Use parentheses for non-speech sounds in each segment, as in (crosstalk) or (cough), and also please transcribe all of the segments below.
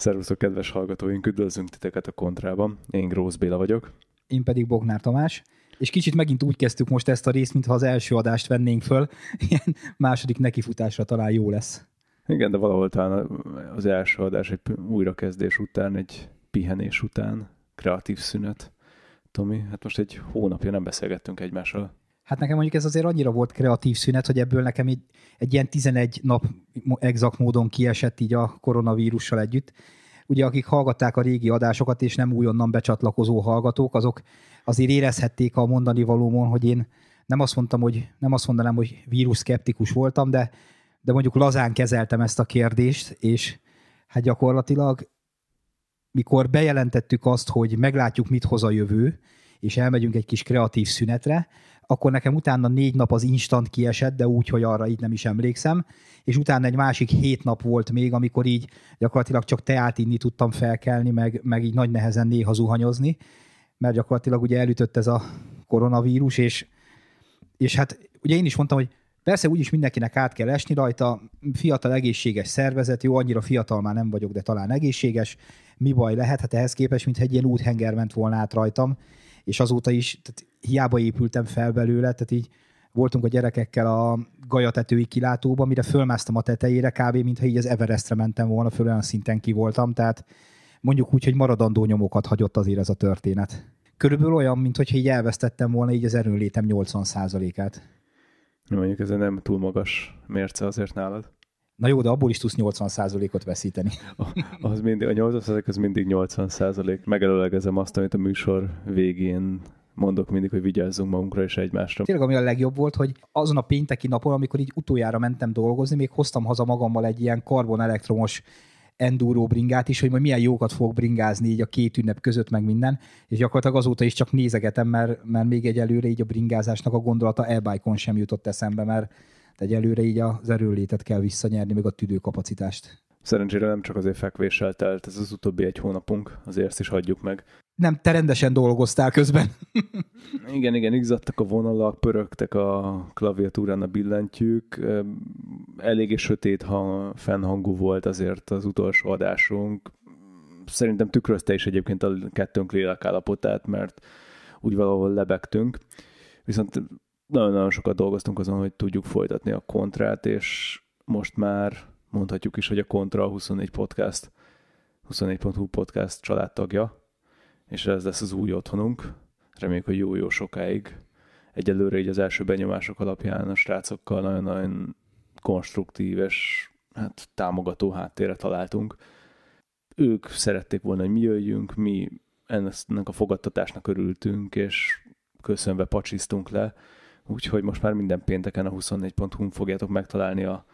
Szervuszok kedves hallgatóink, üdvözlünk titeket a Kontrában. Én Grósz Béla vagyok. Én pedig Bognár Tamás. És kicsit megint úgy kezdtük most ezt a részt, mintha az első adást vennénk föl. (laughs) Ilyen második nekifutásra talán jó lesz. Igen, de valahol talán az első adás egy újrakezdés után, egy pihenés után, kreatív szünet. Tomi, hát most egy hónapja nem beszélgettünk egymással. Hát nekem mondjuk ez azért annyira volt kreatív szünet, hogy ebből nekem egy, egy ilyen 11 nap exakt módon kiesett így a koronavírussal együtt. Ugye akik hallgatták a régi adásokat, és nem újonnan becsatlakozó hallgatók, azok azért érezhették a mondani valómon, hogy én nem azt mondtam, hogy nem azt mondanám, hogy vírusszkeptikus voltam, de, de mondjuk lazán kezeltem ezt a kérdést, és hát gyakorlatilag mikor bejelentettük azt, hogy meglátjuk, mit hoz a jövő, és elmegyünk egy kis kreatív szünetre, akkor nekem utána négy nap az instant kiesett, de úgy, hogy arra így nem is emlékszem, és utána egy másik hét nap volt még, amikor így gyakorlatilag csak teát inni tudtam felkelni, meg, meg így nagy nehezen néha zuhanyozni, mert gyakorlatilag ugye elütött ez a koronavírus, és, és hát ugye én is mondtam, hogy Persze úgyis mindenkinek át kell esni rajta, fiatal egészséges szervezet, jó, annyira fiatal már nem vagyok, de talán egészséges, mi baj lehet, hát ehhez képest, mintha egy ilyen úthenger ment volna át rajtam, és azóta is tehát hiába épültem fel belőle, tehát így voltunk a gyerekekkel a gajatetői kilátóban, mire fölmásztam a tetejére, kb. mintha így az Everestre mentem volna, föl olyan szinten ki voltam, tehát mondjuk úgy, hogy maradandó nyomokat hagyott azért ez a történet. Körülbelül olyan, mintha így elvesztettem volna így az erőlétem 80%-át. Mondjuk ez nem túl magas mérce azért nálad. Na jó, de abból is tudsz 80%-ot veszíteni. Az mindig, a 80% az mindig 80%. Megelőlegezem azt, amit a műsor végén mondok mindig, hogy vigyázzunk magunkra és egymásra. Tényleg, ami a legjobb volt, hogy azon a pénteki napon, amikor így utoljára mentem dolgozni, még hoztam haza magammal egy ilyen karbon elektromos enduro bringát is, hogy majd milyen jókat fog bringázni így a két ünnep között, meg minden, és gyakorlatilag azóta is csak nézegetem, mert, mert még egyelőre így a bringázásnak a gondolata e sem jutott eszembe, mert tehát előre így az erőlétet kell visszanyerni, meg a tüdőkapacitást. Szerencsére nem csak azért fekvéssel telt ez az utóbbi egy hónapunk, azért ezt is hagyjuk meg. Nem, te rendesen dolgoztál közben. (laughs) igen, igen, igzadtak a vonalak, pörögtek a klaviatúrán a billentyűk. Eléggé sötét hang, fennhangú volt azért az utolsó adásunk. Szerintem tükrözte is egyébként a kettőnk lélekállapotát, mert úgy valahol lebegtünk. Viszont nagyon-nagyon sokat dolgoztunk azon, hogy tudjuk folytatni a kontrát, és most már mondhatjuk is, hogy a kontra a 24 podcast, 24.hu podcast családtagja, és ez lesz az új otthonunk. Reméljük, hogy jó-jó sokáig. Egyelőre így az első benyomások alapján a srácokkal nagyon-nagyon konstruktív és hát, támogató háttérre találtunk. Ők szerették volna, hogy mi jöjjünk, mi ennek a fogadtatásnak örültünk, és köszönve pacsisztunk le, Úgyhogy most már minden pénteken a 24hu fogjátok megtalálni a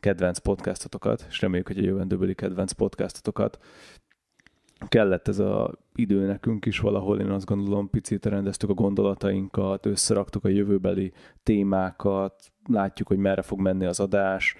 kedvenc podcastotokat, és reméljük, hogy a jövendőbeli kedvenc podcastotokat. Kellett ez a idő nekünk is valahol, én azt gondolom, picit rendeztük a gondolatainkat, összeraktuk a jövőbeli témákat, látjuk, hogy merre fog menni az adás,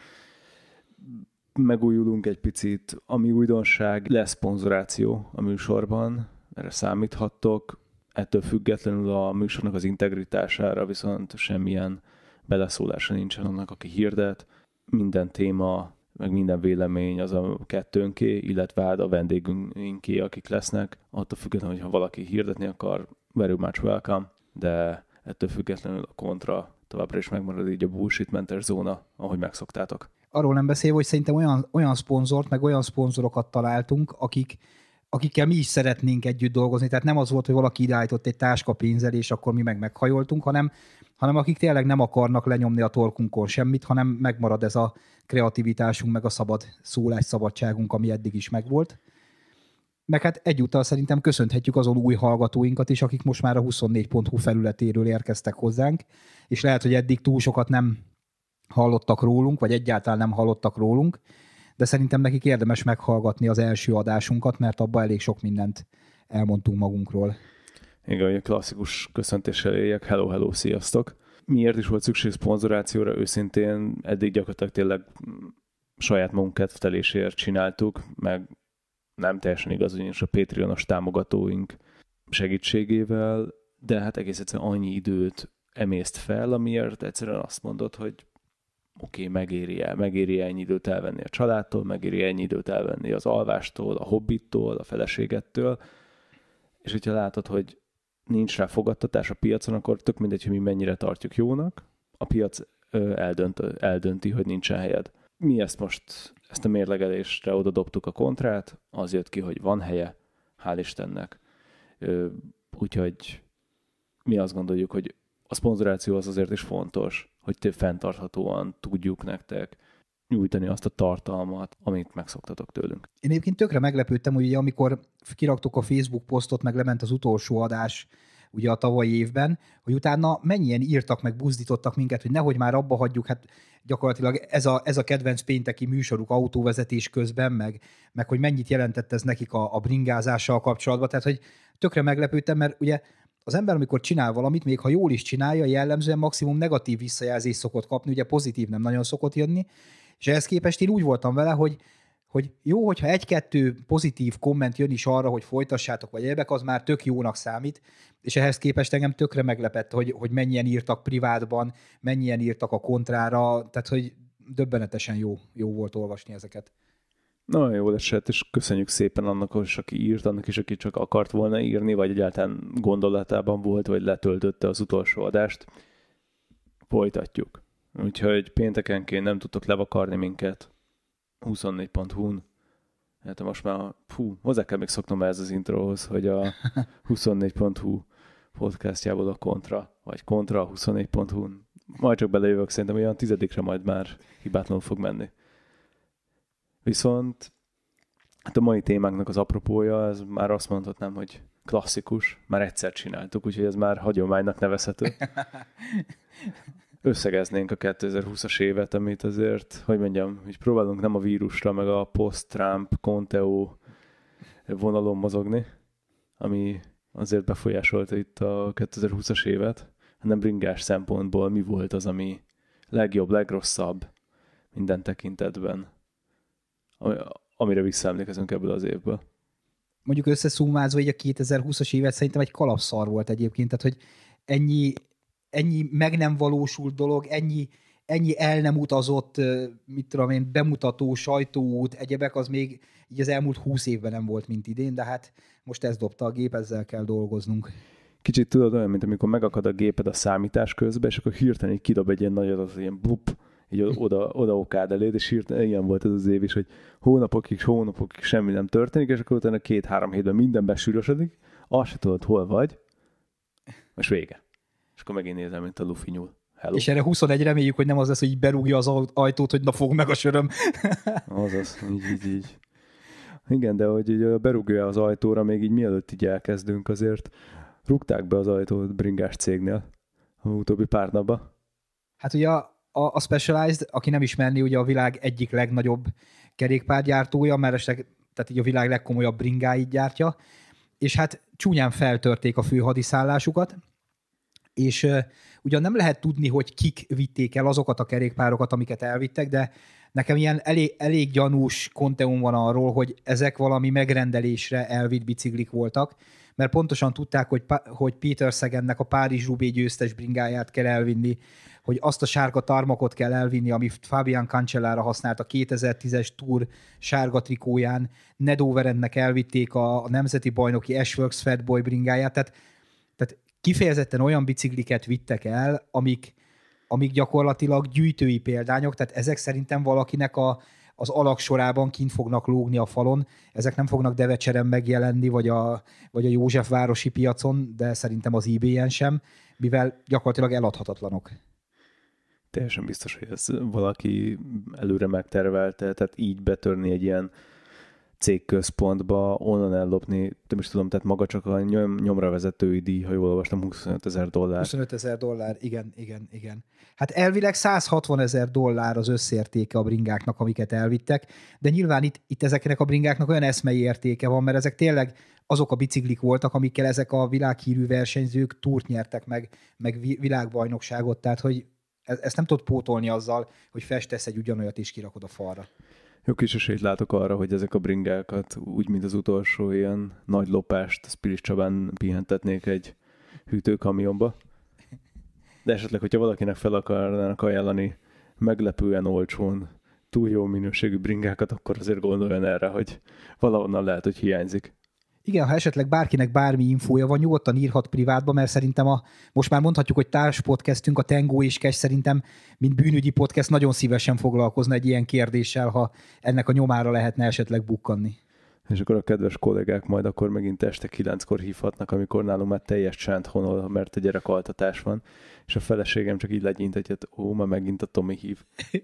megújulunk egy picit, ami újdonság, lesz szponzoráció a műsorban, erre számíthattok, ettől függetlenül a műsornak az integritására viszont semmilyen beleszólása nincsen annak, aki hirdet. Minden téma, meg minden vélemény az a kettőnké, illetve hát a vendégünké, akik lesznek. Attól függetlenül, hogyha valaki hirdetni akar, very much welcome, de ettől függetlenül a kontra továbbra is megmarad így a bullshitmentes zóna, ahogy megszoktátok. Arról nem beszélve, hogy szerintem olyan, olyan szponzort, meg olyan szponzorokat találtunk, akik akikkel mi is szeretnénk együtt dolgozni. Tehát nem az volt, hogy valaki ideállított egy táska pénzzel, és akkor mi meg meghajoltunk, hanem, hanem akik tényleg nem akarnak lenyomni a torkunkon semmit, hanem megmarad ez a kreativitásunk, meg a szabad szólás szabadságunk, ami eddig is megvolt. Meg hát egyúttal szerintem köszönhetjük azon új hallgatóinkat is, akik most már a 24.hu felületéről érkeztek hozzánk, és lehet, hogy eddig túl sokat nem hallottak rólunk, vagy egyáltalán nem hallottak rólunk, de szerintem nekik érdemes meghallgatni az első adásunkat, mert abban elég sok mindent elmondtunk magunkról. Igen, hogy a klasszikus köszöntéssel éljek, hello, hello, sziasztok. Miért is volt szükség szponzorációra őszintén? Eddig gyakorlatilag tényleg saját magunk kedvtelésért csináltuk, meg nem teljesen igaz, ugyanis a Patreonos támogatóink segítségével, de hát egész egyszerűen annyi időt emészt fel, amiért egyszerűen azt mondod, hogy oké, okay, megéri el, megéri ennyi időt elvenni a családtól, megéri ennyi időt elvenni az alvástól, a hobbittól, a feleségettől, és hogyha látod, hogy nincs rá fogadtatás a piacon, akkor tök mindegy, hogy mi mennyire tartjuk jónak, a piac eldönt, eldönti, hogy nincsen helyed. Mi ezt most, ezt a mérlegelésre oda dobtuk a kontrát, az jött ki, hogy van helye, hál' Istennek. Úgyhogy mi azt gondoljuk, hogy a szponzoráció az azért is fontos, hogy fenntarthatóan tudjuk nektek nyújtani azt a tartalmat, amit megszoktatok tőlünk. Én egyébként tökre meglepődtem, hogy ugye, amikor kiraktuk a Facebook posztot, meg lement az utolsó adás, ugye a tavalyi évben, hogy utána mennyien írtak meg, buzdítottak minket, hogy nehogy már abba hagyjuk, hát gyakorlatilag ez a, ez a kedvenc pénteki műsoruk autóvezetés közben, meg, meg hogy mennyit jelentett ez nekik a, a bringázással kapcsolatban, tehát hogy tökre meglepődtem, mert ugye az ember, amikor csinál valamit, még ha jól is csinálja, jellemzően maximum negatív visszajelzést szokott kapni, ugye pozitív nem nagyon szokott jönni, és ehhez képest én úgy voltam vele, hogy hogy jó, hogyha egy-kettő pozitív komment jön is arra, hogy folytassátok, vagy egyebek, az már tök jónak számít, és ehhez képest engem tökre meglepett, hogy, hogy mennyien írtak privátban, mennyien írtak a kontrára, tehát hogy döbbenetesen jó, jó volt olvasni ezeket. Nagyon jó esett, és köszönjük szépen annak is, aki írt, annak is, aki csak akart volna írni, vagy egyáltalán gondolatában volt, vagy letöltötte az utolsó adást. Folytatjuk. Úgyhogy péntekenként nem tudtok levakarni minket. 24.hu-n. Hát most már, fú, hozzá kell még szoknom ez az introhoz, hogy a 24.hu (laughs) podcastjából a kontra, vagy kontra a 24.hu-n. Majd csak belejövök, szerintem olyan tizedikre majd már hibátlanul fog menni. Viszont hát a mai témánknak az apropója, ez már azt mondhatnám, hogy klasszikus, már egyszer csináltuk, úgyhogy ez már hagyománynak nevezhető. (laughs) Összegeznénk a 2020-as évet, amit azért, hogy mondjam, hogy próbálunk nem a vírusra, meg a post-Trump, Conteo vonalon mozogni, ami azért befolyásolta itt a 2020-as évet, hanem bringás szempontból mi volt az, ami legjobb, legrosszabb minden tekintetben amire visszaemlékezünk ebből az évből. Mondjuk összeszumázva így a 2020-as évet szerintem egy kalapszar volt egyébként, tehát hogy ennyi, ennyi meg nem valósult dolog, ennyi, ennyi el nem utazott, mit tudom én, bemutató, sajtóút, egyebek, az még így az elmúlt húsz évben nem volt, mint idén, de hát most ez dobta a gép, ezzel kell dolgoznunk. Kicsit tudod olyan, mint amikor megakad a géped a számítás közben, és akkor hirtelen így kidob egy ilyen nagyot, az ilyen blup, így oda, oda okád eléd, és írt, ilyen volt ez az év is, hogy hónapokig, hónapokig semmi nem történik, és akkor utána két-három hétben minden besűrösödik, azt se tudod, hol vagy, és vége. És akkor megint nézem, mint a Luffy nyúl. Hello. És erre 21 reméljük, hogy nem az lesz, hogy így berúgja az ajtót, hogy na fog meg a söröm. Azaz, (laughs) így, így, így. Igen, de hogy így berúgja az ajtóra, még így mielőtt így elkezdünk azért, rúgták be az ajtót bringás cégnél a utóbbi pár napban. Hát ugye a a, a Specialized, aki nem ismerni, ugye a világ egyik legnagyobb kerékpárgyártója, esetleg, tehát így a világ legkomolyabb bringáit gyártja, és hát csúnyán feltörték a fő hadiszállásukat, és uh, ugyan nem lehet tudni, hogy kik vitték el azokat a kerékpárokat, amiket elvittek, de nekem ilyen elég, elég gyanús konteum van arról, hogy ezek valami megrendelésre elvitt biciklik voltak, mert pontosan tudták, hogy, hogy Peter Szegennek a Párizs Rubé győztes bringáját kell elvinni, hogy azt a sárga tarmakot kell elvinni, amit Fabian Cancellára használt a 2010-es túr sárga trikóján, Ned elvitték a, a nemzeti bajnoki Ashworks Fatboy bringáját, tehát, tehát kifejezetten olyan bicikliket vittek el, amik, amik gyakorlatilag gyűjtői példányok, tehát ezek szerintem valakinek a az alak sorában kint fognak lógni a falon. Ezek nem fognak Devecseren megjelenni, vagy a, vagy a Józsefvárosi piacon, de szerintem az IBN sem, mivel gyakorlatilag eladhatatlanok. Teljesen biztos, hogy ez valaki előre megtervelte, tehát így betörni egy ilyen cégközpontba, onnan ellopni, nem is tudom, tehát maga csak a nyom, nyomra vezetői díj, ha jól olvastam, 25 ezer dollár. 25 ezer dollár, igen, igen, igen. Hát elvileg 160 ezer dollár az összértéke a bringáknak, amiket elvittek, de nyilván itt, itt ezeknek a bringáknak olyan eszmei értéke van, mert ezek tényleg azok a biciklik voltak, amikkel ezek a világhírű versenyzők túrt nyertek meg, meg világbajnokságot, tehát hogy e-, ezt nem tudod pótolni azzal, hogy festesz egy ugyanolyat és kirakod a falra. Jó kis esélyt látok arra, hogy ezek a bringákat úgy, mint az utolsó ilyen nagy lopást Spilis Csabán pihentetnék egy hűtőkamionba. De esetleg, hogyha valakinek fel akarnának ajánlani meglepően olcsón túl jó minőségű bringákat, akkor azért gondoljon erre, hogy valahonnan lehet, hogy hiányzik. Igen, ha esetleg bárkinek bármi infója van, nyugodtan írhat privátba, mert szerintem a, most már mondhatjuk, hogy társ podcastünk, a Tengó és Kes szerintem, mint bűnügyi podcast, nagyon szívesen foglalkozna egy ilyen kérdéssel, ha ennek a nyomára lehetne esetleg bukkanni. És akkor a kedves kollégák majd akkor megint este kilenckor hívhatnak, amikor nálunk már teljes csend honol, mert a gyerek altatás van, és a feleségem csak így legyint hogy ó, ma megint a Tomi hív. (laughs)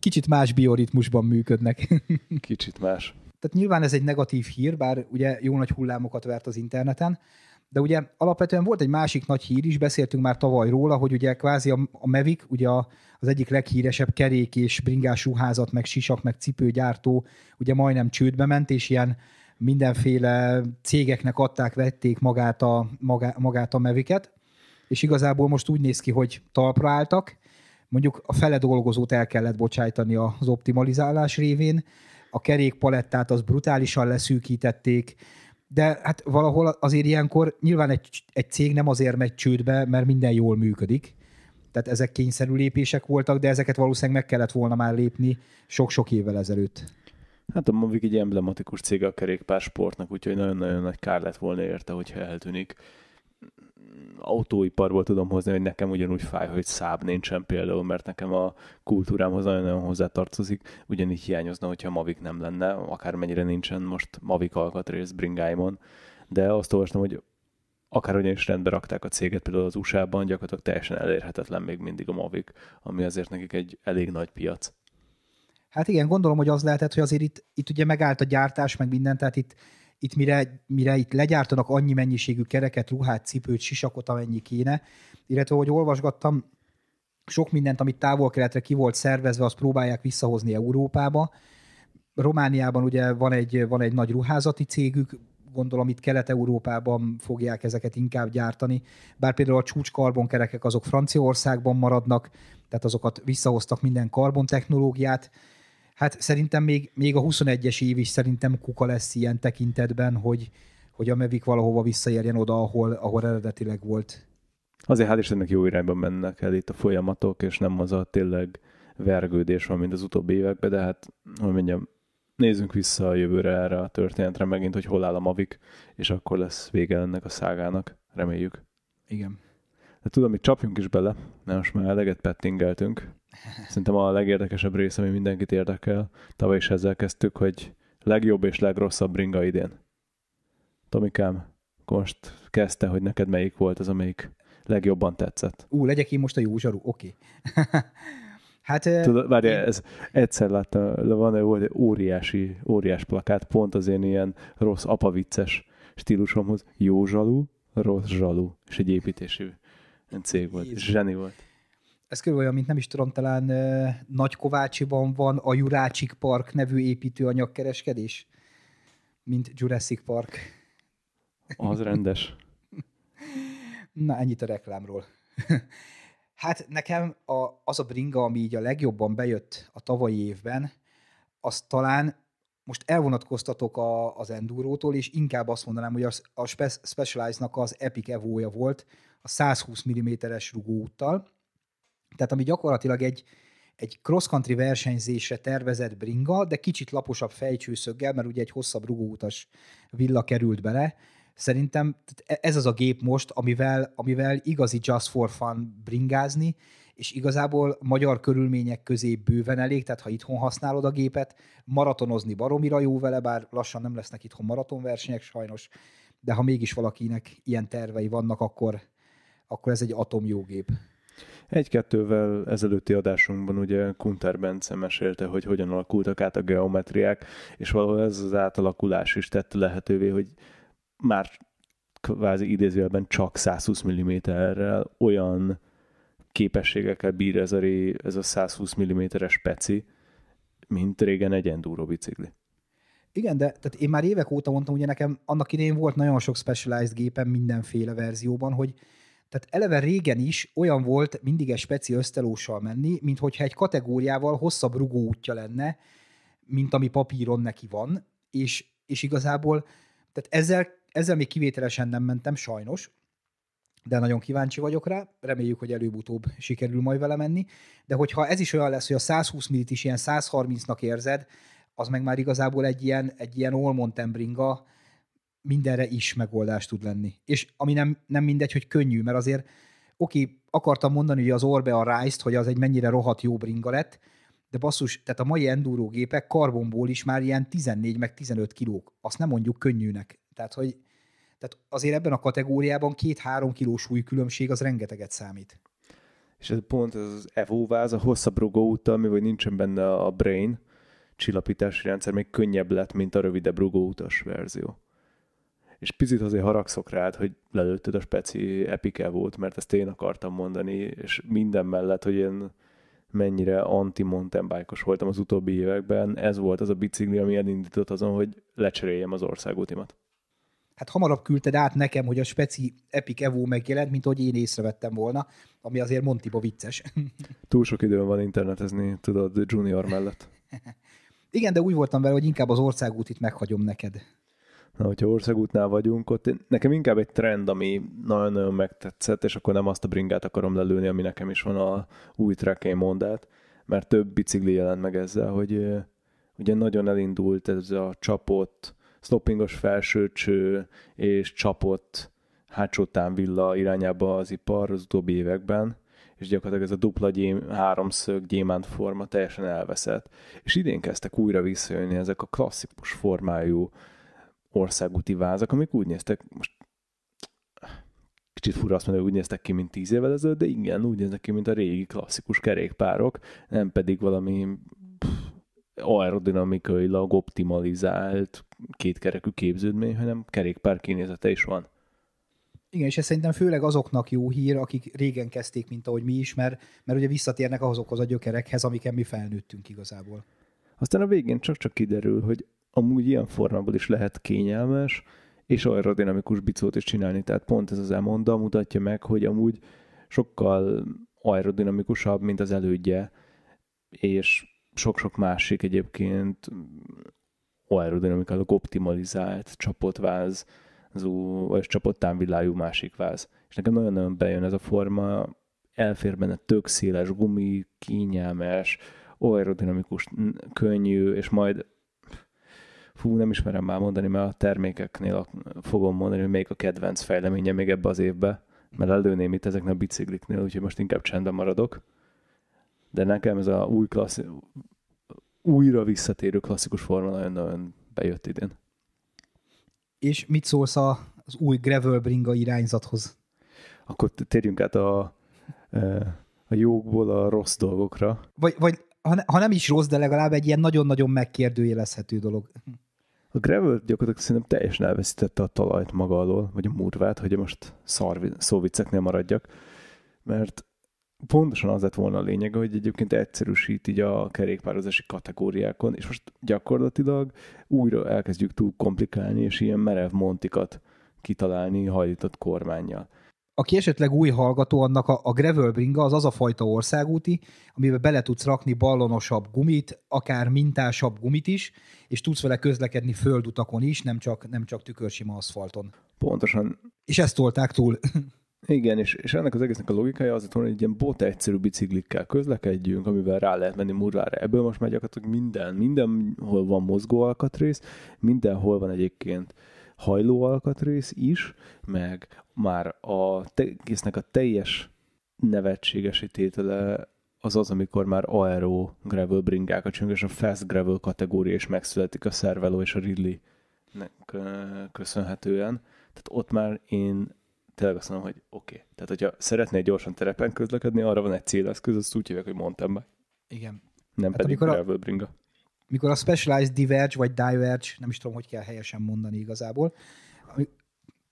Kicsit más bioritmusban működnek. Kicsit más tehát nyilván ez egy negatív hír, bár ugye jó nagy hullámokat vert az interneten, de ugye alapvetően volt egy másik nagy hír is, beszéltünk már tavaly róla, hogy ugye kvázi a, a Mavic, ugye az egyik leghíresebb kerék és bringás ruházat, meg sisak, meg cipőgyártó, ugye majdnem csődbe ment, és ilyen mindenféle cégeknek adták, vették magát a, magá, magát a Maviket. és igazából most úgy néz ki, hogy talpra álltak, mondjuk a fele dolgozót el kellett bocsájtani az optimalizálás révén, a kerékpalettát az brutálisan leszűkítették, de hát valahol azért ilyenkor nyilván egy, egy cég nem azért megy csődbe, mert minden jól működik, tehát ezek kényszerű lépések voltak, de ezeket valószínűleg meg kellett volna már lépni sok-sok évvel ezelőtt. Hát a Mavic egy emblematikus cég a kerékpársportnak, úgyhogy nagyon-nagyon nagy kár lett volna érte, hogyha eltűnik autóiparból tudom hozni, hogy nekem ugyanúgy fáj, hogy száb nincsen például, mert nekem a kultúrámhoz nagyon-nagyon hozzátartozik, ugyanígy hiányozna, hogyha Mavik nem lenne, akármennyire nincsen most Mavik alkatrész bringáimon, de azt olvastam, hogy akárhogyan is rendbe rakták a céget, például az USA-ban gyakorlatilag teljesen elérhetetlen még mindig a Mavic, ami azért nekik egy elég nagy piac. Hát igen, gondolom, hogy az lehetett, hogy azért itt, itt ugye megállt a gyártás, meg minden, tehát itt itt mire, mire itt legyártanak annyi mennyiségű kereket, ruhát, cipőt, sisakot, amennyi kéne, illetve, hogy olvasgattam, sok mindent, amit távol-keletre ki volt szervezve, azt próbálják visszahozni Európába. Romániában ugye van egy, van egy nagy ruházati cégük, gondolom itt Kelet-Európában fogják ezeket inkább gyártani. Bár például a karbonkerekek azok Franciaországban maradnak, tehát azokat visszahoztak minden karbontechnológiát, technológiát, Hát szerintem még, még a 21-es év is szerintem kuka lesz ilyen tekintetben, hogy, hogy a Mavic valahova visszaérjen oda, ahol, ahol eredetileg volt. Azért is ennek jó irányba mennek el itt a folyamatok, és nem az a tényleg vergődés van, mint az utóbbi években, de hát, hogy mondjam, nézzünk vissza a jövőre erre a történetre megint, hogy hol áll a Mavik, és akkor lesz vége ennek a szágának, reméljük. Igen. De tudom, hogy csapjunk is bele, mert most már eleget pettingeltünk. Szerintem a legérdekesebb rész, ami mindenkit érdekel, tavaly is ezzel kezdtük, hogy legjobb és legrosszabb ringa idén. Tomikám, most kezdte, hogy neked melyik volt az, amelyik legjobban tetszett. Ú, legyek én most a jó zsaru, oké. Okay. (laughs) hát... Tudod, várj, én... ez egyszer láttam, van egy óriási, óriás plakát, pont az én ilyen rossz apavicces stílusomhoz, jó zsalú, rossz zsalú, és egy építési cég volt, Jézus. zseni volt ez körül olyan, mint nem is tudom, talán Nagykovácsiban van a Jurácsik Park nevű építőanyagkereskedés, mint Jurassic Park. Az rendes. (laughs) Na, ennyit a reklámról. (laughs) hát nekem a, az a bringa, ami így a legjobban bejött a tavalyi évben, az talán most elvonatkoztatok a, az Endurótól, és inkább azt mondanám, hogy a, a Specialized-nak az Epic evo volt, a 120 mm-es rugóúttal, tehát ami gyakorlatilag egy, egy cross-country versenyzésre tervezett bringa, de kicsit laposabb fejcsőszöggel, mert ugye egy hosszabb rugóutas villa került bele. Szerintem e, ez az a gép most, amivel, amivel igazi just for fun bringázni, és igazából magyar körülmények közé bőven elég, tehát ha itthon használod a gépet, maratonozni baromira jó vele, bár lassan nem lesznek itthon maratonversenyek sajnos, de ha mégis valakinek ilyen tervei vannak, akkor, akkor ez egy jó gép. Egy-kettővel ezelőtti adásunkban ugye Kunter Bence mesélte, hogy hogyan alakultak át a geometriák, és valahol ez az átalakulás is tette lehetővé, hogy már kvázi idézőjelben csak 120 mm-rel olyan képességekkel bír ez a, ré, ez a 120 mm-es peci, mint régen egy enduro bicikli. Igen, de tehát én már évek óta mondtam, ugye nekem annak idején volt nagyon sok specialized gépem mindenféle verzióban, hogy tehát eleve régen is olyan volt mindig egy speci ösztelóssal menni, mint hogyha egy kategóriával hosszabb útja lenne, mint ami papíron neki van, és, és igazából, tehát ezzel, ezzel még kivételesen nem mentem, sajnos, de nagyon kíváncsi vagyok rá, reméljük, hogy előbb-utóbb sikerül majd vele menni, de hogyha ez is olyan lesz, hogy a 120 millit is ilyen 130-nak érzed, az meg már igazából egy ilyen, egy ilyen all mindenre is megoldás tud lenni. És ami nem, nem mindegy, hogy könnyű, mert azért oké, akartam mondani, hogy az Orbe a Rise-t, hogy az egy mennyire rohadt jó bringa lett, de basszus, tehát a mai enduro gépek karbonból is már ilyen 14 meg 15 kilók. Azt nem mondjuk könnyűnek. Tehát, hogy tehát azért ebben a kategóriában két-három kilós súly különbség az rengeteget számít. És ez pont ez az Evo váz, a hosszabb rugó ami mivel nincsen benne a brain, csillapítási rendszer még könnyebb lett, mint a rövidebb rugóutas verzió és picit azért haragszok rád, hogy lelőtted a speci epike volt, mert ezt én akartam mondani, és minden mellett, hogy én mennyire anti mountainbike voltam az utóbbi években, ez volt az a bicikli, ami elindított azon, hogy lecseréljem az országútimat. Hát hamarabb küldted át nekem, hogy a speci Epic Evo megjelent, mint hogy én észrevettem volna, ami azért Montiba vicces. (laughs) Túl sok időm van internetezni, tudod, junior mellett. (laughs) Igen, de úgy voltam vele, hogy inkább az országút itt meghagyom neked. Na, hogyha országútnál vagyunk, ott én, nekem inkább egy trend, ami nagyon-nagyon megtetszett, és akkor nem azt a bringát akarom lelőni, ami nekem is van a új mondát, mert több bicikli jelent meg ezzel, hogy ugye nagyon elindult ez a csapott, sloppingos felsőcső és csapott hátsó támvilla irányába az ipar az utóbbi években, és gyakorlatilag ez a dupla gyém, háromszög gyémánt forma teljesen elveszett. És idén kezdtek újra visszajönni ezek a klasszikus formájú országúti vázak, amik úgy néztek, most kicsit fura azt mondani, hogy úgy néztek ki, mint tíz évvel ezelőtt, de igen, úgy néznek ki, mint a régi klasszikus kerékpárok, nem pedig valami aerodinamikailag optimalizált kétkerekű képződmény, hanem kerékpár kinézete is van. Igen, és ez szerintem főleg azoknak jó hír, akik régen kezdték, mint ahogy mi is, mert, mert ugye visszatérnek azokhoz a gyökerekhez, amiken mi felnőttünk igazából. Aztán a végén csak-csak kiderül, hogy amúgy ilyen formában is lehet kényelmes, és aerodinamikus bicót is csinálni. Tehát pont ez az elmonda mutatja meg, hogy amúgy sokkal aerodinamikusabb, mint az elődje, és sok-sok másik egyébként aerodinamikailag optimalizált csapotváz, vagy villájú másik váz. És nekem nagyon-nagyon bejön ez a forma, elfér benne tök széles gumi, kényelmes, aerodinamikus, könnyű, és majd fú, nem ismerem már mondani, mert a termékeknél fogom mondani, hogy melyik a kedvenc fejleménye még ebbe az évbe, mert előném itt ezeknek a bicikliknél, úgyhogy most inkább csendben maradok. De nekem ez a új klassz... újra visszatérő klasszikus forma nagyon-nagyon bejött idén. És mit szólsz az új gravel bringa irányzathoz? Akkor térjünk át a, e, a jókból a rossz dolgokra. Vagy, vagy ha, ne, ha nem is rossz, de legalább egy ilyen nagyon-nagyon megkérdőjelezhető dolog. A gravel gyakorlatilag szerintem teljesen elveszítette a talajt maga alól, vagy a murvát, hogy most szar szóviceknél maradjak, mert pontosan az lett volna a lényeg, hogy egyébként egyszerűsít így a kerékpározási kategóriákon, és most gyakorlatilag újra elkezdjük túl komplikálni, és ilyen merev montikat kitalálni hajlított kormányjal aki esetleg új hallgató, annak a, a gravel bringa az az a fajta országúti, amiben bele tudsz rakni ballonosabb gumit, akár mintásabb gumit is, és tudsz vele közlekedni földutakon is, nem csak, nem csak tükörsima aszfalton. Pontosan. És ezt tolták túl. (laughs) Igen, és, és ennek az egésznek a logikája az, hogy egy ilyen bot egyszerű biciklikkel közlekedjünk, amivel rá lehet menni murvára. Ebből most már gyakorlatilag minden, mindenhol van mozgó alkatrész, mindenhol van egyébként hajlóalkatrész is, meg már a egésznek a teljes nevetségesi tétele az az, amikor már aero gravel bringák a csöng, és a fast gravel kategória is megszületik a szerveló és a Ridley köszönhetően. Tehát ott már én tényleg azt mondom, hogy oké. Okay. Tehát, hogyha szeretnél gyorsan terepen közlekedni, arra van egy céleszköz, azt úgy hívják, hogy mondtam be. Igen. Nem hát pedig gravel bringa mikor a Specialized Diverge, vagy Diverge, nem is tudom, hogy kell helyesen mondani igazából,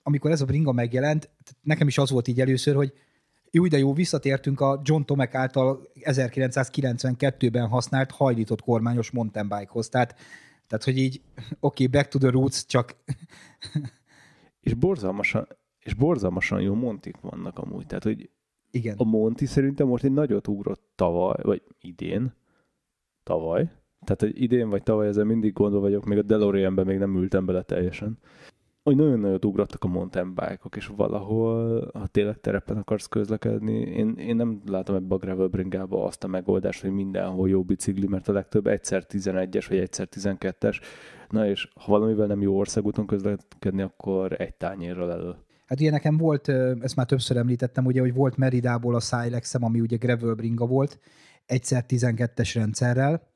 amikor ez a bringa megjelent, nekem is az volt így először, hogy jó, de jó, visszatértünk a John Tomek által 1992-ben használt hajlított kormányos mountain bike-hoz. Tehát, tehát, hogy így, oké, okay, back to the roots, csak... (laughs) és borzalmasan, és borzalmasan jó montik vannak amúgy. Tehát, hogy Igen. a Monti szerintem most egy nagyot ugrott tavaly, vagy idén, tavaly, tehát, hogy idén vagy tavaly ezzel mindig gondol vagyok, még a DeLoreanben még nem ültem bele teljesen. Hogy nagyon nagyot ugrottak a mountain bike-ok, és valahol, ha tényleg terepen akarsz közlekedni, én, én nem látom ebbe a gravel bringába azt a megoldást, hogy mindenhol jó bicikli, mert a legtöbb egyszer 11-es vagy egyszer 12-es. Na és ha valamivel nem jó országúton közlekedni, akkor egy tányérral elő. Hát ugye nekem volt, ezt már többször említettem, ugye, hogy volt Meridából a Silexem, ami ugye gravel bringa volt, egyszer 12-es rendszerrel,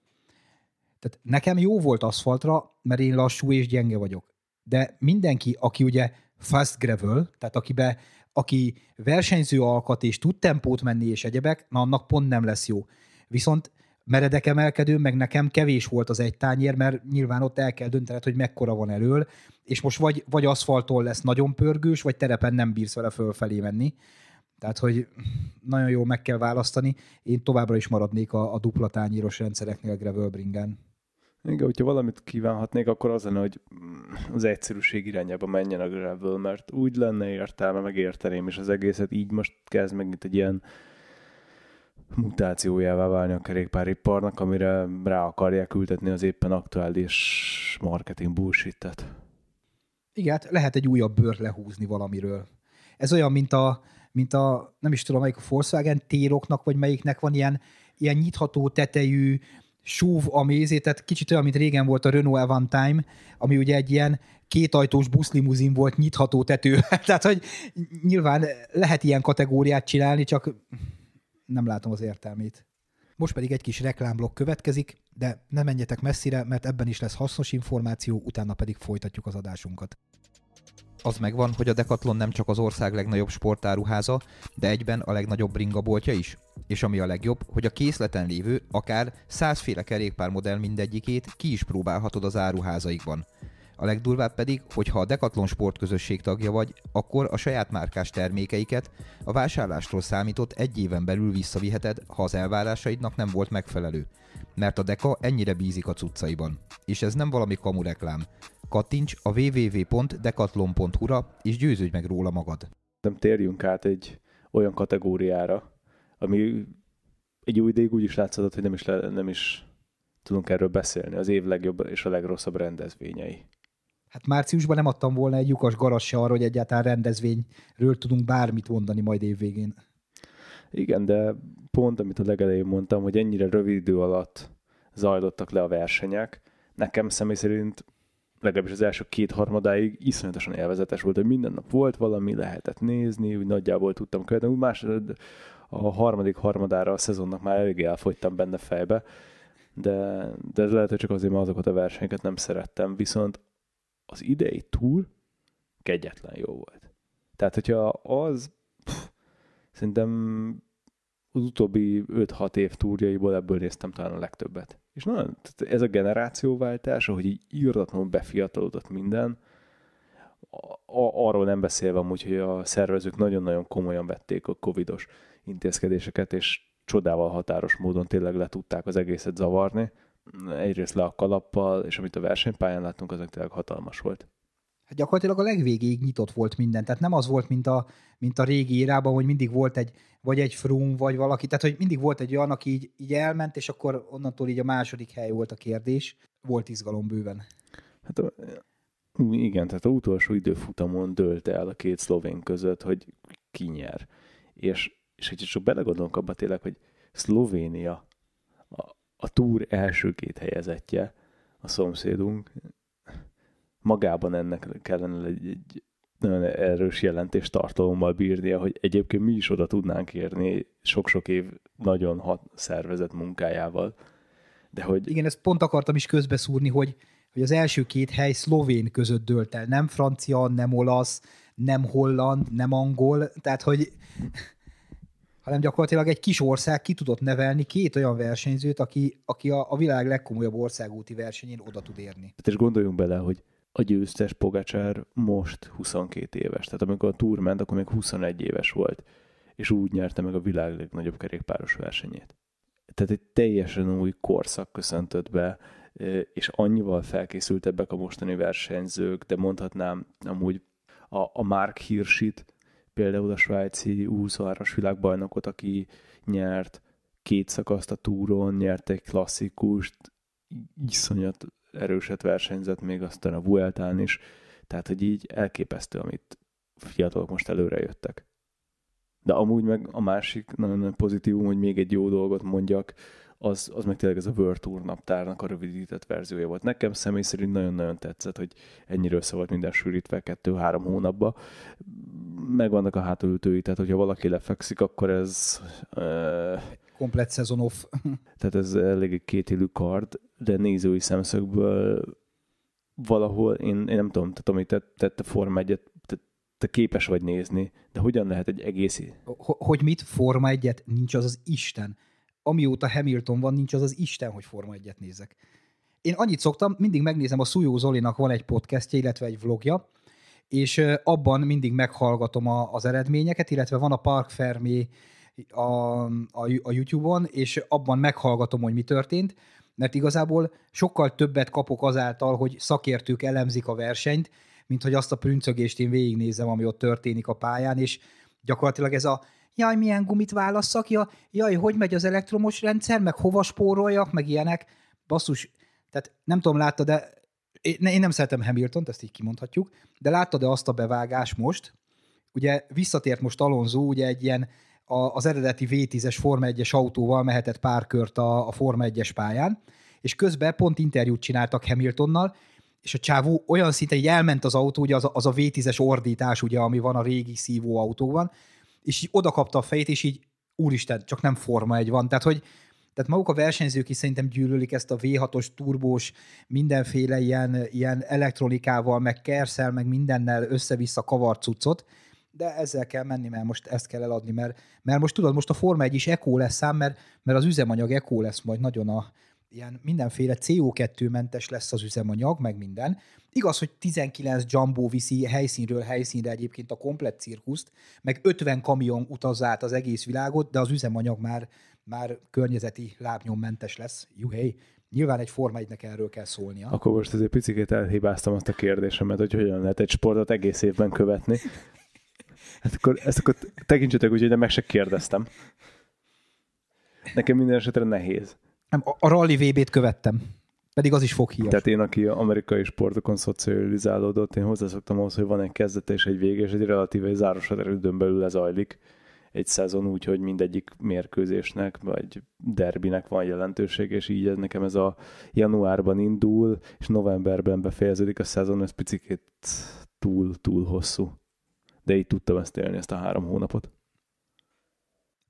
tehát nekem jó volt aszfaltra, mert én lassú és gyenge vagyok. De mindenki, aki ugye fast gravel, tehát aki be, aki versenyző alkat és tud tempót menni és egyebek, na annak pont nem lesz jó. Viszont meredek emelkedő, meg nekem kevés volt az egy tányér, mert nyilván ott el kell döntened, hogy mekkora van elől, és most vagy, vagy aszfalton lesz nagyon pörgős, vagy terepen nem bírsz vele fölfelé menni. Tehát, hogy nagyon jól meg kell választani. Én továbbra is maradnék a, a dupla tányíros rendszereknél Gravelbringen. Igen, hogyha valamit kívánhatnék, akkor az lenne, hogy mm, az egyszerűség irányába menjen a gravel, mert úgy lenne értelme, meg érteném, és az egészet így most kezd megint egy ilyen mutációjává válni a kerékpáriparnak, amire rá akarják ültetni az éppen aktuális marketing bullshit Igen, hát lehet egy újabb bőr lehúzni valamiről. Ez olyan, mint a, mint a nem is tudom, melyik a Volkswagen téroknak, vagy melyiknek van ilyen, ilyen nyitható tetejű, súv a mézé, tehát kicsit olyan, mint régen volt a Renault Avantime, ami ugye egy ilyen kétajtós buszlimuzin volt nyitható tető, (laughs) tehát hogy nyilván lehet ilyen kategóriát csinálni, csak nem látom az értelmét. Most pedig egy kis reklámblokk következik, de ne menjetek messzire, mert ebben is lesz hasznos információ, utána pedig folytatjuk az adásunkat az megvan, hogy a Decathlon nem csak az ország legnagyobb sportáruháza, de egyben a legnagyobb bringaboltja is. És ami a legjobb, hogy a készleten lévő, akár százféle kerékpármodell mindegyikét ki is próbálhatod az áruházaikban. A legdurvább pedig, hogy ha a Decathlon sportközösség tagja vagy, akkor a saját márkás termékeiket a vásárlástól számított egy éven belül visszaviheted, ha az elvárásaidnak nem volt megfelelő. Mert a Deka ennyire bízik a cuccaiban. És ez nem valami kamu reklám. Kattints a www.decathlon.hu-ra és győződj meg róla magad. Nem térjünk át egy olyan kategóriára, ami egy új ideig úgy is látszott, hogy nem is, le, nem is tudunk erről beszélni. Az év legjobb és a legrosszabb rendezvényei. Hát márciusban nem adtam volna egy lyukas garas se arra, hogy egyáltalán rendezvényről tudunk bármit mondani majd évvégén. Igen, de pont amit a legelején mondtam, hogy ennyire rövid idő alatt zajlottak le a versenyek, nekem személy szerint legalábbis az első két harmadáig iszonyatosan élvezetes volt, hogy minden nap volt valami, lehetett nézni, úgy nagyjából tudtam követni. Úgy más, a harmadik harmadára a szezonnak már elég elfogytam benne fejbe, de, de lehet, hogy csak azért, mert azokat a versenyeket nem szerettem. Viszont az idei túr kegyetlen jó volt. Tehát, hogyha az pff, szerintem az utóbbi 5-6 év túrjaiból ebből néztem talán a legtöbbet. És nagyon, tehát ez a generációváltás, ahogy így írdatlanul befiatalodott minden, a, arról nem beszélve amúgy, hogy a szervezők nagyon-nagyon komolyan vették a covidos intézkedéseket, és csodával határos módon tényleg le tudták az egészet zavarni. Egyrészt le a kalappal, és amit a versenypályán láttunk, az tényleg hatalmas volt hát gyakorlatilag a legvégéig nyitott volt minden. Tehát nem az volt, mint a, mint a régi írában, hogy mindig volt egy, vagy egy frum, vagy valaki. Tehát, hogy mindig volt egy olyan, aki így, így elment, és akkor onnantól így a második hely volt a kérdés. Volt izgalom bőven. Hát a, igen, tehát a utolsó időfutamon dölt el a két szlovén között, hogy ki nyer. És, és hogyha csak belegondolunk abba tényleg, hogy Szlovénia a, a túr első két helyezettje, a szomszédunk, magában ennek kellene egy, egy nagyon erős jelentést tartalommal bírnia, hogy egyébként mi is oda tudnánk érni sok-sok év nagyon hat szervezet munkájával. De hogy... Igen, ezt pont akartam is közbeszúrni, hogy, hogy az első két hely szlovén között dölt el. Nem francia, nem olasz, nem holland, nem angol, tehát hogy hanem gyakorlatilag egy kis ország ki tudott nevelni két olyan versenyzőt, aki, aki a, a világ legkomolyabb országúti versenyén oda tud érni. Hát és gondoljunk bele, hogy a győztes Pogacsár most 22 éves. Tehát amikor a túr ment, akkor még 21 éves volt, és úgy nyerte meg a világ legnagyobb kerékpáros versenyét. Tehát egy teljesen új korszak köszöntött be, és annyival felkészültebbek a mostani versenyzők, de mondhatnám amúgy a, a Mark Hirschit, például a svájci 23-as világbajnokot, aki nyert két szakaszt a túron, nyert egy klasszikust, iszonyat erőset versenyzett még aztán a Vueltán is, tehát hogy így elképesztő, amit fiatalok most előre jöttek. De amúgy meg a másik nagyon, nagyon pozitívum, hogy még egy jó dolgot mondjak, az, az meg tényleg ez a World Tour naptárnak a rövidített verziója volt. Nekem személy szerint nagyon-nagyon tetszett, hogy ennyire össze volt minden sűrítve kettő-három hónapba. Megvannak a hátulütői, tehát hogyha valaki lefekszik, akkor ez komplet szezon off. (laughs) Tehát ez elég egy kétélű kard, de nézői szemszögből valahol, én, én nem tudom, tehát amit te, te, Forma 1 te, te képes vagy nézni, de hogyan lehet egy egész... Hogy mit? Forma 1 Nincs az az Isten. Amióta Hamilton van, nincs az az Isten, hogy Forma 1 nézek. Én annyit szoktam, mindig megnézem, a Szújó Zolinak van egy podcastje, illetve egy vlogja, és abban mindig meghallgatom a, az eredményeket, illetve van a Park Fermi a, a, a YouTube-on, és abban meghallgatom, hogy mi történt, mert igazából sokkal többet kapok azáltal, hogy szakértők elemzik a versenyt, mint hogy azt a prüncögést én végignézem, ami ott történik a pályán, és gyakorlatilag ez a jaj, milyen gumit válasszak, ja, jaj, hogy megy az elektromos rendszer, meg hova spóroljak, meg ilyenek. Basszus, tehát nem tudom, láttad de én nem szeretem Hamilton-t, ezt így kimondhatjuk, de láttad-e azt a bevágás most? Ugye visszatért most Alonso, ugye egy ilyen az eredeti V10-es Forma 1-es autóval mehetett pár kört a, a Forma 1-es pályán, és közben pont interjút csináltak Hamiltonnal, és a csávó olyan szinten így elment az autó, ugye az az a V10-es ordítás, ugye, ami van a régi szívó autóban, és így odakapta a fejét, és így úristen, csak nem Forma egy van. Tehát, hogy tehát maguk a versenyzők is szerintem gyűlölik ezt a V6-os, turbós, mindenféle ilyen, ilyen elektronikával, meg kerszel, meg mindennel össze-vissza kavart cuccot, de ezzel kell menni, mert most ezt kell eladni, mert, mert most tudod, most a Forma 1 is ECO lesz ám, mert, mert az üzemanyag ECO lesz majd nagyon a, ilyen mindenféle CO2-mentes lesz az üzemanyag, meg minden. Igaz, hogy 19 jumbo viszi helyszínről helyszínre egyébként a komplet cirkuszt, meg 50 kamion utaz át az egész világot, de az üzemanyag már, már környezeti lábnyommentes lesz. Juhé! Nyilván egy Forma 1 erről kell szólnia. Akkor most azért picit elhibáztam azt a kérdésemet, hogy hogyan lehet egy sportot egész évben követni, Hát akkor, ezt akkor tekintsetek úgy, hogy meg se kérdeztem. Nekem minden esetre nehéz. Nem, a, a Rally VB-t követtem. Pedig az is fog híjas. Tehát én, aki amerikai sportokon szocializálódott, én hozzászoktam ahhoz, hogy van egy kezdete és egy vége, és egy relatíve záros erődön belül lezajlik egy szezon úgy, hogy mindegyik mérkőzésnek vagy derbinek van jelentőség, és így ez nekem ez a januárban indul, és novemberben befejeződik a szezon, ez picit túl-túl hosszú de így tudtam ezt élni, ezt a három hónapot.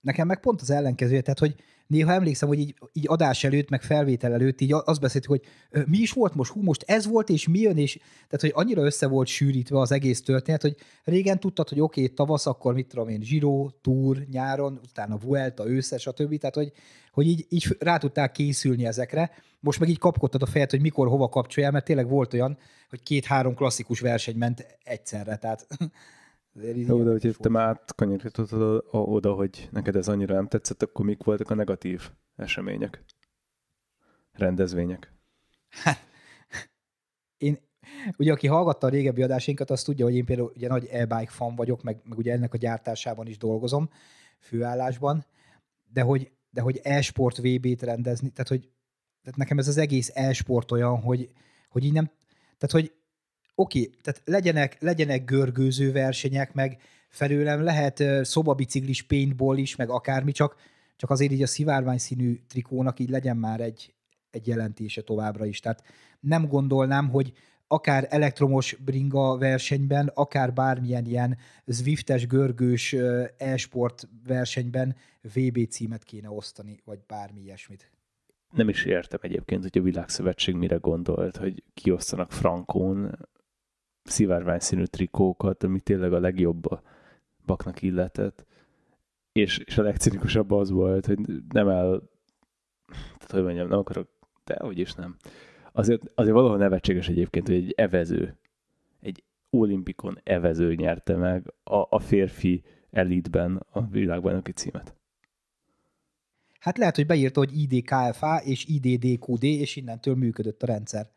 Nekem meg pont az ellenkezője, tehát hogy néha emlékszem, hogy így, így adás előtt, meg felvétel előtt így azt beszéltük, hogy mi is volt most, hú, most ez volt, és mi jön, és tehát, hogy annyira össze volt sűrítve az egész történet, hogy régen tudtad, hogy oké, okay, tavasz, akkor mit tudom én, zsiró, túr, nyáron, utána Vuelta, ősze, stb. Tehát, hogy, hogy így, így rá tudták készülni ezekre, most meg így kapkodtad a fejet, hogy mikor, hova kapcsolja, mert tényleg volt olyan, hogy két-három klasszikus verseny ment egyszerre, tehát (laughs) De oda, hogy te már átkanyarítottad oda, hogy neked ez annyira nem tetszett, akkor mik voltak a negatív események, rendezvények? (laughs) én, ugye aki hallgatta a régebbi adásainkat, az tudja, hogy én például ugye nagy e-bike fan vagyok, meg, meg ugye ennek a gyártásában is dolgozom, főállásban, de hogy, de hogy e-sport VB-t rendezni, tehát hogy tehát nekem ez az egész e-sport olyan, hogy, hogy így nem, tehát hogy oké, tehát legyenek, legyenek görgőző versenyek, meg felőlem lehet szobabiciklis paintball is, meg akármi, csak, csak azért így a szivárvány színű trikónak így legyen már egy, egy jelentése továbbra is. Tehát nem gondolnám, hogy akár elektromos bringa versenyben, akár bármilyen ilyen zwiftes, görgős e-sport versenyben VB címet kéne osztani, vagy bármi ilyesmit. Nem is értem egyébként, hogy a világszövetség mire gondolt, hogy kiosztanak frankón szivárvány színű trikókat, ami tényleg a legjobb baknak illetett. És, és a legcinikusabb az volt, hogy nem el... Tehát, hogy mondjam, nem akarok... De, hogy is nem. Azért, azért valahol nevetséges egyébként, hogy egy evező, egy olimpikon evező nyerte meg a, a férfi elitben a világbajnoki címet. Hát lehet, hogy beírta, hogy IDKFA és IDDQD, és innentől működött a rendszer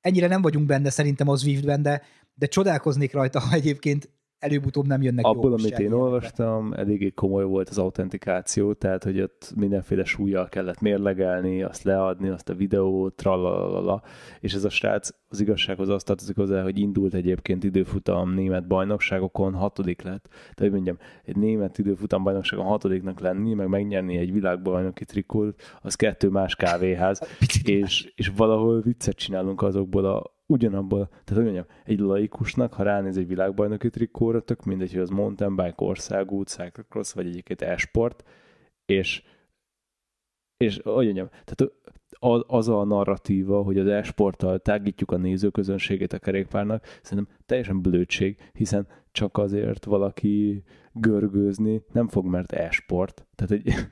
ennyire nem vagyunk benne szerintem az Swiftben, de, de csodálkoznék rajta, ha egyébként előbb-utóbb nem jönnek Abból, jó amit én olvastam, eléggé komoly volt az autentikáció, tehát hogy ott mindenféle súlyjal kellett mérlegelni, azt leadni, azt a videót, tralalala, és ez a srác az igazsághoz azt tartozik hozzá, hogy indult egyébként időfutam német bajnokságokon, hatodik lett, de hogy mondjam, egy német időfutam bajnokságon hatodiknak lenni, meg megnyerni egy világbajnoki trikót, az kettő más kávéház, (laughs) és, és valahol viccet csinálunk azokból a ugyanabból, tehát hogy mondjam, egy laikusnak, ha ránéz egy világbajnoki trikóra, tök mindegy, hogy az mountain bike, országút, cyclocross, vagy egyébként e-sport, és, és hogy mondjam, tehát az, az a narratíva, hogy az e-sporttal tágítjuk a nézőközönségét a kerékpárnak, szerintem teljesen blödség, hiszen csak azért valaki görgőzni nem fog, mert e-sport. Tehát egy, (laughs)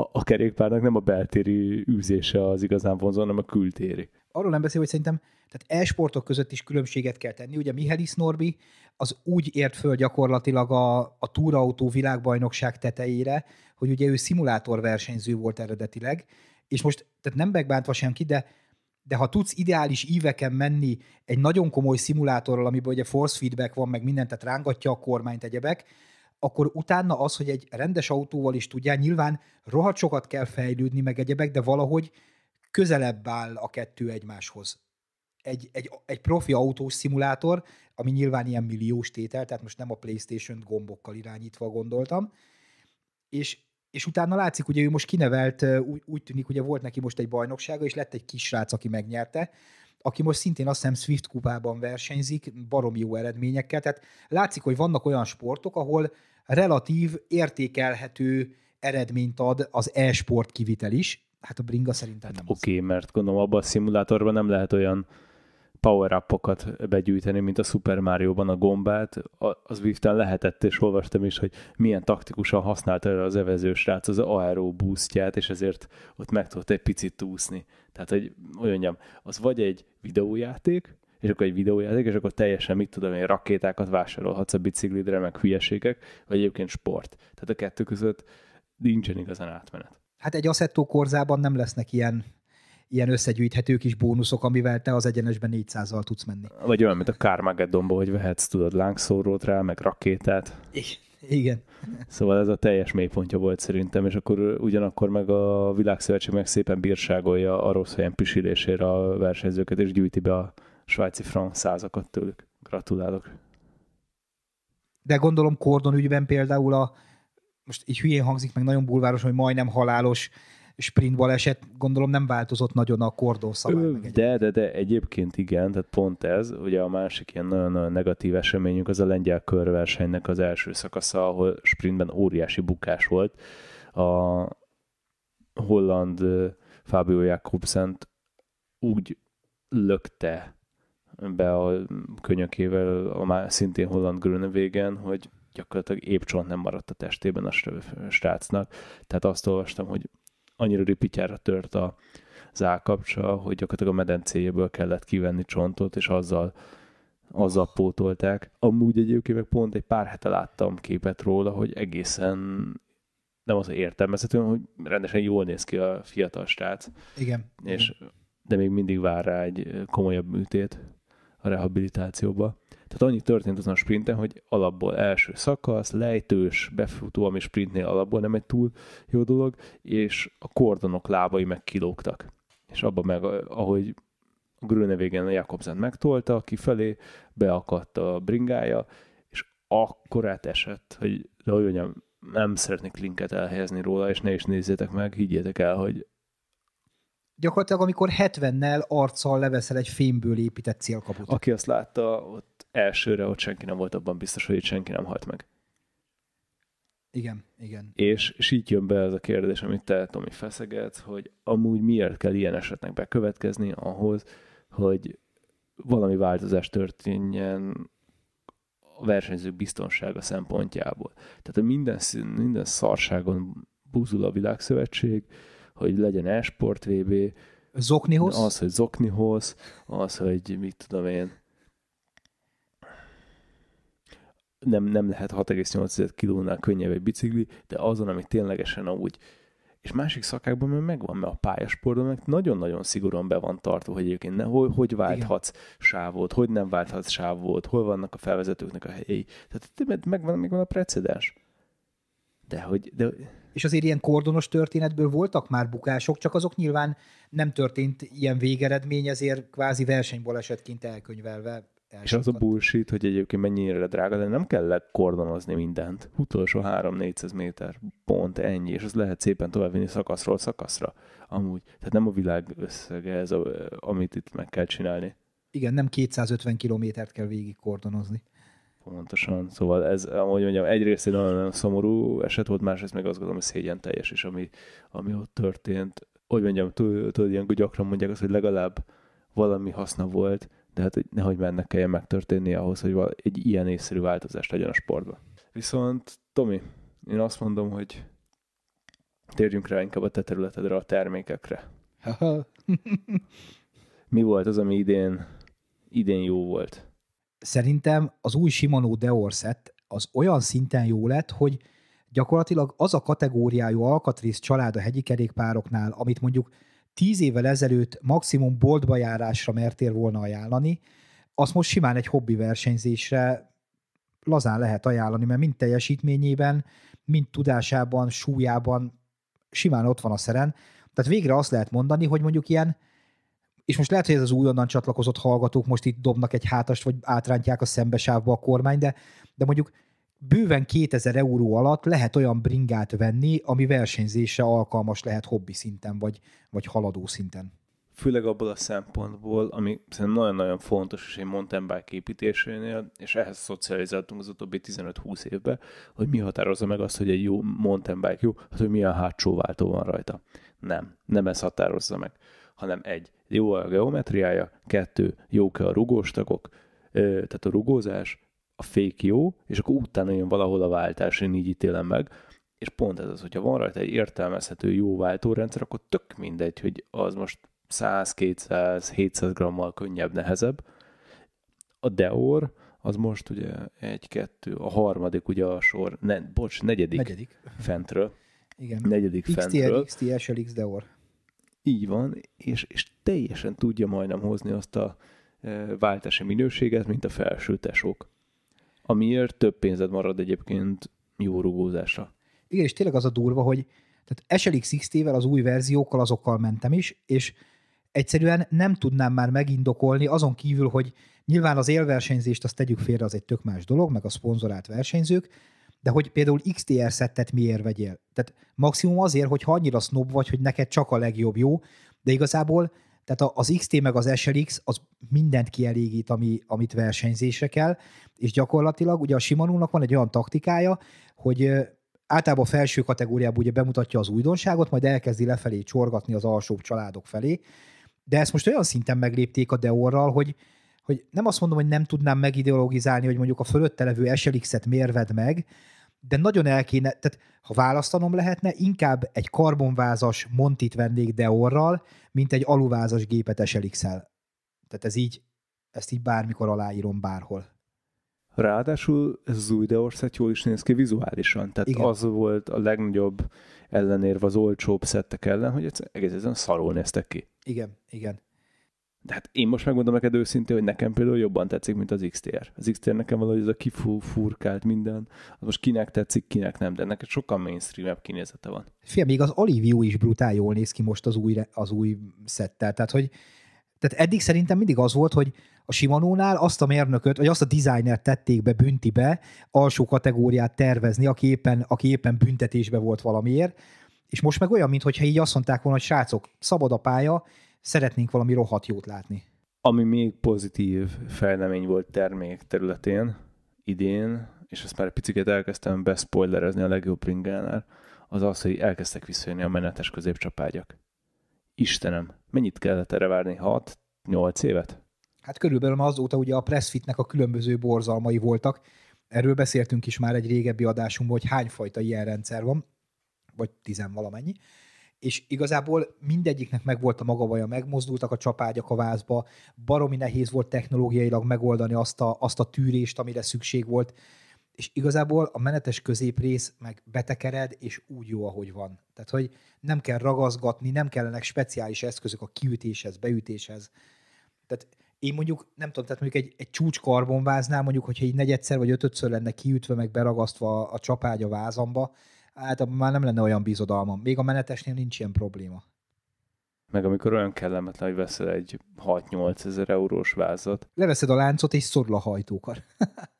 a, a kerékpárnak nem a beltéri űzése az igazán vonzó, hanem a kültéri arról nem beszél, hogy szerintem tehát e-sportok között is különbséget kell tenni. Ugye Mihelis Norbi az úgy ért föl gyakorlatilag a, a túrautó világbajnokság tetejére, hogy ugye ő szimulátorversenyző volt eredetileg, és most tehát nem megbántva senki, de de ha tudsz ideális íveken menni egy nagyon komoly szimulátorral, amiben ugye force feedback van, meg mindent, tehát rángatja a kormányt egyebek, akkor utána az, hogy egy rendes autóval is tudjál, nyilván rohadt sokat kell fejlődni, meg egyebek, de valahogy közelebb áll a kettő egymáshoz. Egy, egy, egy profi autós szimulátor, ami nyilván ilyen milliós tétel, tehát most nem a playstation gombokkal irányítva gondoltam, és, és utána látszik, ugye ő most kinevelt, úgy, úgy tűnik, ugye volt neki most egy bajnoksága, és lett egy kisrác, aki megnyerte, aki most szintén azt hiszem Swift kupában versenyzik, barom jó eredményekkel, tehát látszik, hogy vannak olyan sportok, ahol relatív, értékelhető eredményt ad az e-sport kivitel is, Hát a bringa szerintem nem hát Oké, okay, mert gondolom abban a szimulátorban nem lehet olyan power up begyűjteni, mint a Super Mario-ban a gombát. Az Wiften lehetett, és olvastam is, hogy milyen taktikusan használta el az evezős az aero boostját, és ezért ott meg tudott egy picit úszni. Tehát, hogy nyom, az vagy egy videójáték, és akkor egy videójáték, és akkor teljesen, mit tudom én, rakétákat vásárolhatsz a biciklidre, meg hülyeségek, vagy egyébként sport. Tehát a kettő között nincsen igazán átmenet hát egy Assetto korzában nem lesznek ilyen ilyen összegyűjthető kis bónuszok, amivel te az egyenesben 400-al tudsz menni. Vagy olyan, mint a Carmageddonba, hogy vehetsz, tudod, lángszórót rá, meg rakétát. Igen. Szóval ez a teljes mélypontja volt szerintem, és akkor ugyanakkor meg a világszövetség meg szépen bírságolja a rossz helyen pisilésére a versenyzőket, és gyűjti be a svájci franc százakat tőlük. Gratulálok. De gondolom Kordon ügyben például a most így hülyén hangzik, meg nagyon bulváros, hogy majdnem halálos sprint baleset, gondolom nem változott nagyon a kordószabály. De, de, de egyébként igen, tehát pont ez, ugye a másik ilyen nagyon-nagyon negatív eseményünk az a lengyel körversenynek az első szakasza, ahol sprintben óriási bukás volt. A holland Fabio Jakobsen, úgy lökte be a könyökével a már szintén holland Grönövégen, hogy gyakorlatilag épp csont nem maradt a testében a srácnak. Tehát azt olvastam, hogy annyira ripityára tört a zákapcsa, hogy gyakorlatilag a medencéjéből kellett kivenni csontot, és azzal azzal pótolták. Amúgy egyébként meg pont egy pár hete láttam képet róla, hogy egészen nem az értelmezhető, hogy rendesen jól néz ki a fiatal srác. Igen. És, de még mindig vár rá egy komolyabb műtét a rehabilitációba. Tehát annyi történt azon a sprinten, hogy alapból első szakasz, lejtős, befutó, ami sprintnél alapból nem egy túl jó dolog, és a kordonok lábai meg kilógtak. És abban meg, ahogy Gröne a Jakobsen megtolta kifelé, beakadt a bringája, és akkorát esett, hogy de hogy nem szeretnék linket elhelyezni róla, és ne is nézzétek meg, higgyétek el, hogy gyakorlatilag amikor 70-nel arccal leveszel egy fémből épített célkaput. Aki azt látta, ott elsőre ott senki nem volt abban biztos, hogy itt senki nem halt meg. Igen, igen. És, és így jön be az a kérdés, amit te, Tomi, feszegetsz, hogy amúgy miért kell ilyen esetnek bekövetkezni ahhoz, hogy valami változás történjen a versenyzők biztonsága szempontjából. Tehát a minden, minden szarságon búzul a világszövetség, hogy legyen e-sport VB. Zoknihoz? Az, hogy zoknihoz, az, hogy mit tudom én, nem, nem lehet 6,8 kilónál könnyebb egy bicikli, de azon, ami ténylegesen úgy és másik szakákban meg megvan, mert a pályasportban meg nagyon-nagyon szigorúan be van tartva, hogy egyébként ne, hogy, hogy válthatsz Igen. sávot, hogy nem válthatsz sávot, hol vannak a felvezetőknek a helyei. Tehát megvan, megvan a precedens. De hogy... De... És azért ilyen kordonos történetből voltak már bukások, csak azok nyilván nem történt ilyen végeredmény, ezért kvázi versenybalesetként elkönyvelve és az a bullshit, hogy egyébként mennyire drága, de nem kell kordonozni mindent. Utolsó 3-400 méter, pont ennyi, és az lehet szépen továbbvinni szakaszról szakaszra. Amúgy, tehát nem a világ összege ez, a, amit itt meg kell csinálni. Igen, nem 250 kilométert kell végig kordonozni. Pontosan. Szóval ez, ahogy mondjam, egyrészt egy nagyon szomorú eset volt, másrészt meg azt gondolom, hogy szégyen teljes is, ami, ami ott történt. Hogy mondjam, tudod, ilyen gyakran mondják azt, hogy legalább valami haszna volt, de hát hogy nehogy már ne kelljen megtörténni ahhoz, hogy val egy ilyen észszerű változást legyen a sportban. Viszont, Tomi, én azt mondom, hogy térjünk rá inkább a te területedre, a termékekre. Mi volt az, ami idén, idén jó volt? szerintem az új Shimano Deorset az olyan szinten jó lett, hogy gyakorlatilag az a kategóriájú alkatrész család a hegyi kerékpároknál, amit mondjuk tíz évvel ezelőtt maximum boltba járásra mertél volna ajánlani, azt most simán egy hobbi versenyzésre lazán lehet ajánlani, mert mind teljesítményében, mind tudásában, súlyában simán ott van a szeren. Tehát végre azt lehet mondani, hogy mondjuk ilyen és most lehet, hogy ez az újonnan csatlakozott hallgatók most itt dobnak egy hátast, vagy átrántják a szembesávba a kormány, de, de mondjuk bőven 2000 euró alatt lehet olyan bringát venni, ami versenyzésre alkalmas lehet hobbi szinten, vagy, vagy haladó szinten. Főleg abból a szempontból, ami szerintem nagyon-nagyon fontos, és egy mountain bike építésénél, és ehhez szocializáltunk az utóbbi 15-20 évben, hogy mi határozza meg azt, hogy egy jó mountain bike jó, hát hogy milyen hátsó váltó van rajta. Nem, nem ez határozza meg hanem egy, jó a geometriája, kettő, jók a rugóstagok, tehát a rugózás, a fék jó, és akkor utána jön valahol a váltás, én így ítélem meg. És pont ez az, hogyha van rajta egy értelmezhető jó váltórendszer, akkor tök mindegy, hogy az most 100, 200, 700 grammal könnyebb, nehezebb. A Deor, az most ugye egy, kettő, a harmadik ugye a sor, ne, bocs, negyedik, negyedik. fentről. Igen. Negyedik XTL, fentről. XTL, XTL, Deor. Így van, és, és teljesen tudja majdnem hozni azt a e, váltási minőséget, mint a felső tesók. Amiért több pénzed marad egyébként jó rugózásra. Igen, és tényleg az a durva, hogy tehát SLX XT-vel az új verziókkal azokkal mentem is, és egyszerűen nem tudnám már megindokolni, azon kívül, hogy nyilván az élversenyzést azt tegyük félre, az egy tök más dolog, meg a szponzorált versenyzők, de hogy például XTR szettet miért vegyél. Tehát maximum azért, hogy ha annyira snob vagy, hogy neked csak a legjobb jó, de igazából tehát az XT meg az SLX az mindent kielégít, ami, amit versenyzésre kell, és gyakorlatilag ugye a shimano van egy olyan taktikája, hogy általában a felső kategóriában ugye bemutatja az újdonságot, majd elkezdi lefelé csorgatni az alsóbb családok felé, de ezt most olyan szinten meglépték a Deorral, hogy, hogy nem azt mondom, hogy nem tudnám megideologizálni, hogy mondjuk a fölötte levő SLX-et mérved meg, de nagyon el kéne, tehát ha választanom lehetne, inkább egy karbonvázas Montit vennék Deorral, mint egy aluvázas gépet slx -el. Tehát ez így, ezt így bármikor aláírom bárhol. Ráadásul ez az új Deor szett jól is néz ki vizuálisan, tehát Igen. az volt a legnagyobb ellenérve az olcsóbb szettek ellen, hogy egész ezen szarul néztek ki. Igen, igen. De hát én most megmondom neked őszintén, hogy nekem például jobban tetszik, mint az XTR. Az XTR nekem valahogy ez a kifurkált minden. Az most kinek tetszik, kinek nem, de neked sokkal mainstream kinézete van. Fia, még az Olivio is brutál jól néz ki most az új, az új szettel. Tehát, hogy tehát eddig szerintem mindig az volt, hogy a shimano azt a mérnököt, vagy azt a dizájnert tették be büntibe, alsó kategóriát tervezni, aki éppen, aki éppen büntetésbe volt valamiért, és most meg olyan, mintha így azt mondták volna, hogy srácok, szabad a pálya, szeretnénk valami rohadt jót látni. Ami még pozitív fejlemény volt termék területén idén, és ezt már egy picit elkezdtem beszpoilerezni a legjobb ringánál, az az, hogy elkezdtek visszajönni a menetes középcsapágyak. Istenem, mennyit kellett erre várni? 6-8 évet? Hát körülbelül azóta ugye a Pressfitnek a különböző borzalmai voltak. Erről beszéltünk is már egy régebbi adásunkban, hogy hányfajta ilyen rendszer van, vagy tizenvalamennyi. valamennyi és igazából mindegyiknek volt a maga vaja, megmozdultak a csapágyak a vázba, baromi nehéz volt technológiailag megoldani azt a, azt a tűrést, amire szükség volt, és igazából a menetes középrész meg betekered, és úgy jó, ahogy van. Tehát, hogy nem kell ragaszgatni, nem kellenek speciális eszközök a kiütéshez, beütéshez. Tehát én mondjuk, nem tudom, tehát mondjuk egy, egy csúcs karbonváznál, mondjuk, hogyha egy negyedszer vagy ötödször lenne kiütve, meg beragasztva a, a csapágy a vázamba, hát már nem lenne olyan bizodalmam. Még a menetesnél nincs ilyen probléma. Meg amikor olyan kellemetlen, hogy veszel egy 6-8 ezer eurós vázat. Leveszed a láncot és szorul a hajtókar.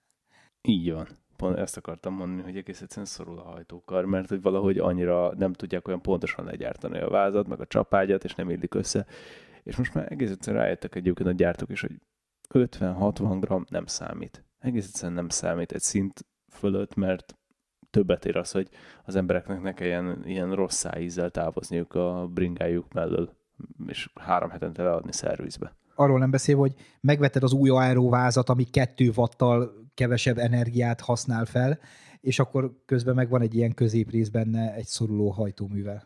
(laughs) Így van. Pont ezt akartam mondani, hogy egész egyszerűen szorul a hajtókar, mert hogy valahogy annyira nem tudják olyan pontosan legyártani a vázat, meg a csapágyat, és nem illik össze. És most már egész egyszerűen rájöttek egyébként a gyártók is, hogy 50-60 gram nem számít. Egész egyszerűen nem számít egy szint fölött, mert többet ér az, hogy az embereknek ne kelljen ilyen rossz szájízzel távozniuk a bringájuk mellől, és három hetente leadni szervizbe. Arról nem beszél, hogy megveted az új aeróvázat, ami kettő vattal kevesebb energiát használ fel, és akkor közben meg van egy ilyen középrész benne egy szoruló hajtóművel.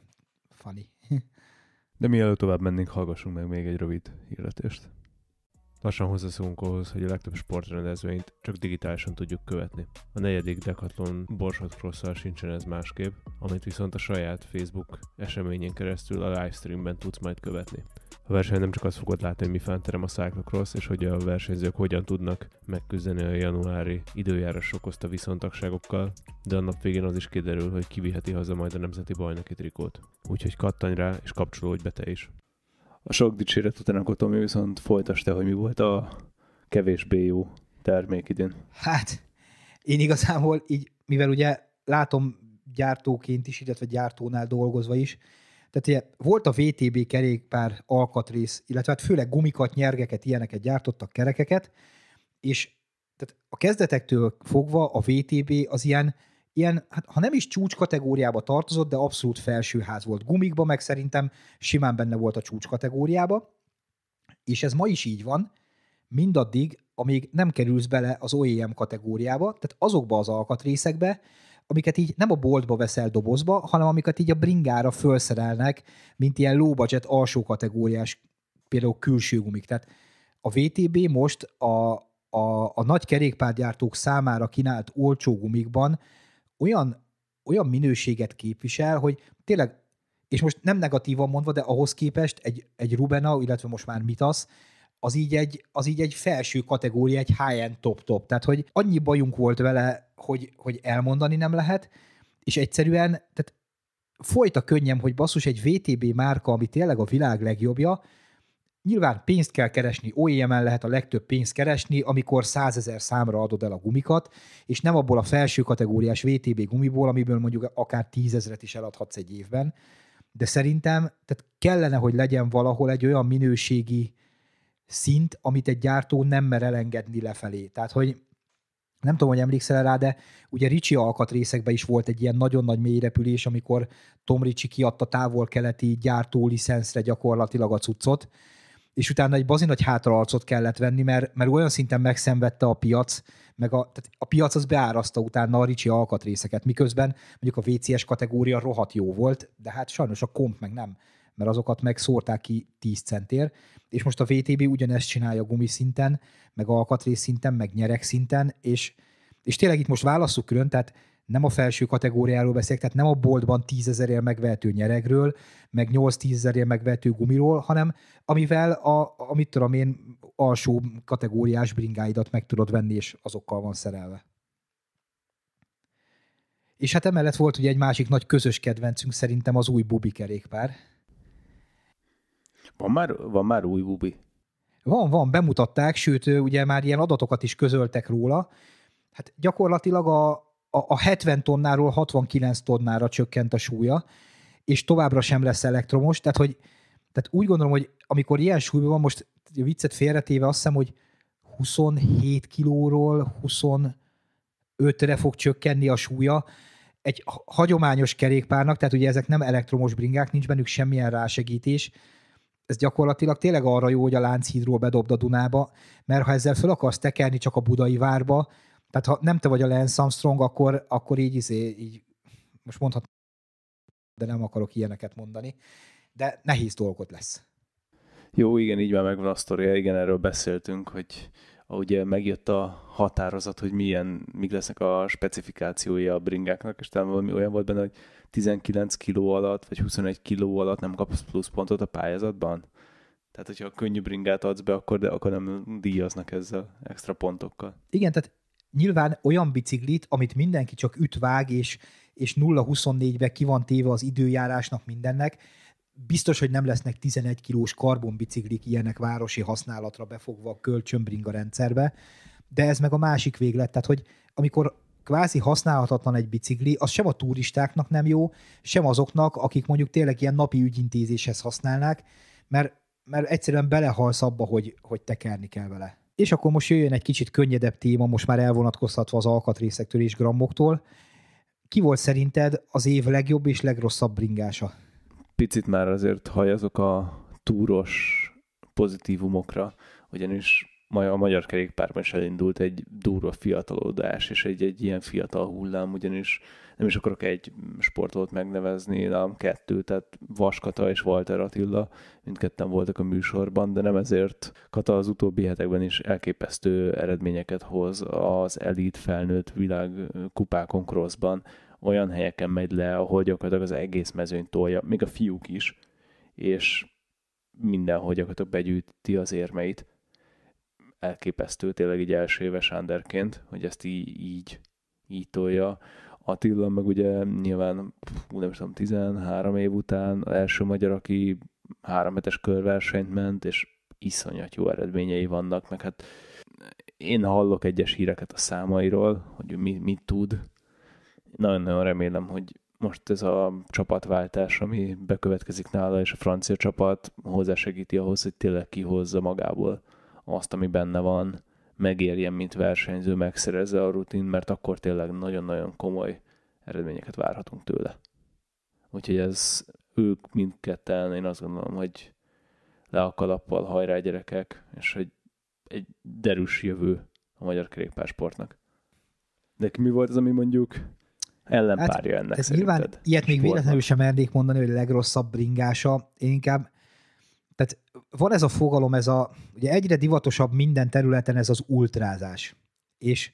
Funny. (laughs) De mielőtt tovább mennénk, hallgassunk meg még egy rövid hirdetést. Lassan hozzászunk ahhoz, hogy a legtöbb sportrendezvényt csak digitálisan tudjuk követni. A negyedik Decathlon Borsod cross sincsen ez másképp, amit viszont a saját Facebook eseményén keresztül a livestreamben tudsz majd követni. A verseny nem csak azt fogod látni, hogy mi fánterem a cyclocross, és hogy a versenyzők hogyan tudnak megküzdeni a januári időjárás okozta viszontagságokkal, de a nap végén az is kiderül, hogy kiviheti haza majd a nemzeti bajnoki trikót. Úgyhogy kattanj rá, és kapcsolódj be te is! a sok dicséret után akkor Tomi viszont folytasd hogy mi volt a kevésbé jó termék idén. Hát, én igazából így, mivel ugye látom gyártóként is, illetve gyártónál dolgozva is, tehát ugye volt a VTB kerékpár alkatrész, illetve hát főleg gumikat, nyergeket, ilyeneket gyártottak, kerekeket, és tehát a kezdetektől fogva a VTB az ilyen ilyen, hát, ha nem is csúcs kategóriába tartozott, de abszolút felsőház volt gumikba, meg szerintem simán benne volt a csúcs kategóriába, és ez ma is így van, mindaddig, amíg nem kerülsz bele az OEM kategóriába, tehát azokba az alkatrészekbe, amiket így nem a boltba veszel dobozba, hanem amiket így a bringára felszerelnek, mint ilyen low budget alsó kategóriás például külső gumik. Tehát a VTB most a, a, a nagy kerékpárgyártók számára kínált olcsó gumikban olyan, olyan minőséget képvisel, hogy tényleg, és most nem negatívan mondva, de ahhoz képest egy, egy Rubena, illetve most már Mitasz, az így egy, az így egy felső kategória, egy high-end top-top. Tehát, hogy annyi bajunk volt vele, hogy, hogy elmondani nem lehet, és egyszerűen, tehát folyt a könnyem, hogy basszus, egy VTB márka, ami tényleg a világ legjobbja, Nyilván pénzt kell keresni, OEM-en lehet a legtöbb pénzt keresni, amikor százezer számra adod el a gumikat, és nem abból a felső kategóriás VTB gumiból, amiből mondjuk akár tízezret is eladhatsz egy évben. De szerintem tehát kellene, hogy legyen valahol egy olyan minőségi szint, amit egy gyártó nem mer elengedni lefelé. Tehát, hogy nem tudom, hogy emlékszel rá, de ugye Ricsi alkatrészekben is volt egy ilyen nagyon nagy mélyrepülés, amikor Tom Ricsi kiadta távol-keleti gyártó licenszre gyakorlatilag a cuccot, és utána egy bazin nagy hátraarcot kellett venni, mert, mert olyan szinten megszenvedte a piac, meg a, tehát a piac az beáraszta utána a ricsi alkatrészeket, miközben mondjuk a VCS kategória rohadt jó volt, de hát sajnos a komp meg nem, mert azokat meg szórták ki 10 centér, és most a VTB ugyanezt csinálja szinten, meg alkatrész szinten, meg nyerek szinten, és, és tényleg itt most válaszuk külön, tehát nem a felső kategóriáról beszélek, tehát nem a boltban tízezerért megvehető nyeregről, meg 8-10 ezerért megvehető gumiról, hanem amivel, a, amit tudom én, alsó kategóriás bringáidat meg tudod venni, és azokkal van szerelve. És hát emellett volt ugye egy másik nagy közös kedvencünk szerintem az új bubi kerékpár. Van már, van már új bubi? Van, van, bemutatták, sőt, ugye már ilyen adatokat is közöltek róla. Hát gyakorlatilag a, a 70 tonnáról 69 tonnára csökkent a súlya, és továbbra sem lesz elektromos, tehát hogy tehát úgy gondolom, hogy amikor ilyen súlyban van, most a viccet félretéve azt hiszem, hogy 27 kilóról 25-re fog csökkenni a súlya, egy hagyományos kerékpárnak, tehát ugye ezek nem elektromos bringák, nincs bennük semmilyen rásegítés, ez gyakorlatilag tényleg arra jó, hogy a Lánchídról bedobd a Dunába, mert ha ezzel fel akarsz tekerni csak a Budai várba, tehát ha nem te vagy a Lance Armstrong, akkor, akkor így, izé, így most mondhatom, de nem akarok ilyeneket mondani, de nehéz dolgot lesz. Jó, igen, így már megvan a sztoria, igen, erről beszéltünk, hogy ugye megjött a határozat, hogy milyen, mik lesznek a specifikációi a bringáknak, és talán valami olyan volt benne, hogy 19 kiló alatt, vagy 21 kiló alatt nem kapsz pontot a pályázatban. Tehát, hogyha a könnyű bringát adsz be, akkor, de, akkor nem díjaznak ezzel extra pontokkal. Igen, tehát nyilván olyan biciklit, amit mindenki csak ütvág, és, és 0-24-be ki van téve az időjárásnak mindennek, biztos, hogy nem lesznek 11 kilós karbonbiciklik ilyenek városi használatra befogva a kölcsönbringa rendszerbe, de ez meg a másik véglet, tehát hogy amikor kvázi használhatatlan egy bicikli, az sem a turistáknak nem jó, sem azoknak, akik mondjuk tényleg ilyen napi ügyintézéshez használnák, mert, mert egyszerűen belehalsz abba, hogy, hogy tekerni kell vele. És akkor most jöjjön egy kicsit könnyedebb téma, most már elvonatkozhatva az alkatrészektől és grammoktól. Ki volt szerinted az év legjobb és legrosszabb bringása? Picit már azért hajazok a túros pozitívumokra, ugyanis a magyar kerékpárban is elindult egy durva fiatalodás, és egy, egy ilyen fiatal hullám, ugyanis nem is akarok egy sportolót megnevezni, nem kettő, tehát Vaskata és Walter Attila, mindketten voltak a műsorban, de nem ezért Kata az utóbbi hetekben is elképesztő eredményeket hoz az elit felnőtt világ kupákon crossban, olyan helyeken megy le, ahol gyakorlatilag az egész mezőny tolja, még a fiúk is, és mindenhol gyakorlatilag begyűjti az érmeit elképesztő, tényleg így első éves underként, hogy ezt így, így, így tolja. Attila meg ugye nyilván, pff, nem tudom, 13 év után az első magyar, aki három hetes körversenyt ment, és iszonyat jó eredményei vannak, meg hát én hallok egyes híreket a számairól, hogy mi, mit tud. Nagyon-nagyon remélem, hogy most ez a csapatváltás, ami bekövetkezik nála, és a francia csapat hozzásegíti ahhoz, hogy tényleg kihozza magából azt, ami benne van, megérjen, mint versenyző, megszerezze a rutin, mert akkor tényleg nagyon-nagyon komoly eredményeket várhatunk tőle. Úgyhogy ez ők mindketten, én azt gondolom, hogy le a kalappal, hajrá gyerekek, és hogy egy derűs jövő a magyar kerékpársportnak. De mi volt az, ami mondjuk ellenpárja hát, ennek ez szerinted? Nyilván ilyet még sportnak. véletlenül sem mernék mondani, hogy a legrosszabb bringása. Én inkább, tehát van ez a fogalom, ez a, ugye egyre divatosabb minden területen ez az ultrázás. És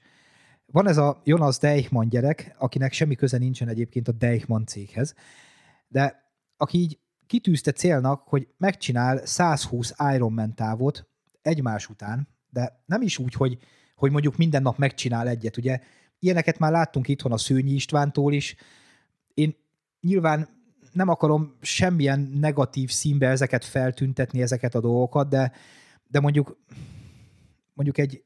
van ez a Jonas Deichmann gyerek, akinek semmi köze nincsen egyébként a Deichmann céghez, de aki így kitűzte célnak, hogy megcsinál 120 Ironman távot egymás után, de nem is úgy, hogy, hogy mondjuk minden nap megcsinál egyet, ugye ilyeneket már láttunk itthon a Szőnyi Istvántól is. Én nyilván nem akarom semmilyen negatív színbe ezeket feltüntetni, ezeket a dolgokat, de, de mondjuk mondjuk egy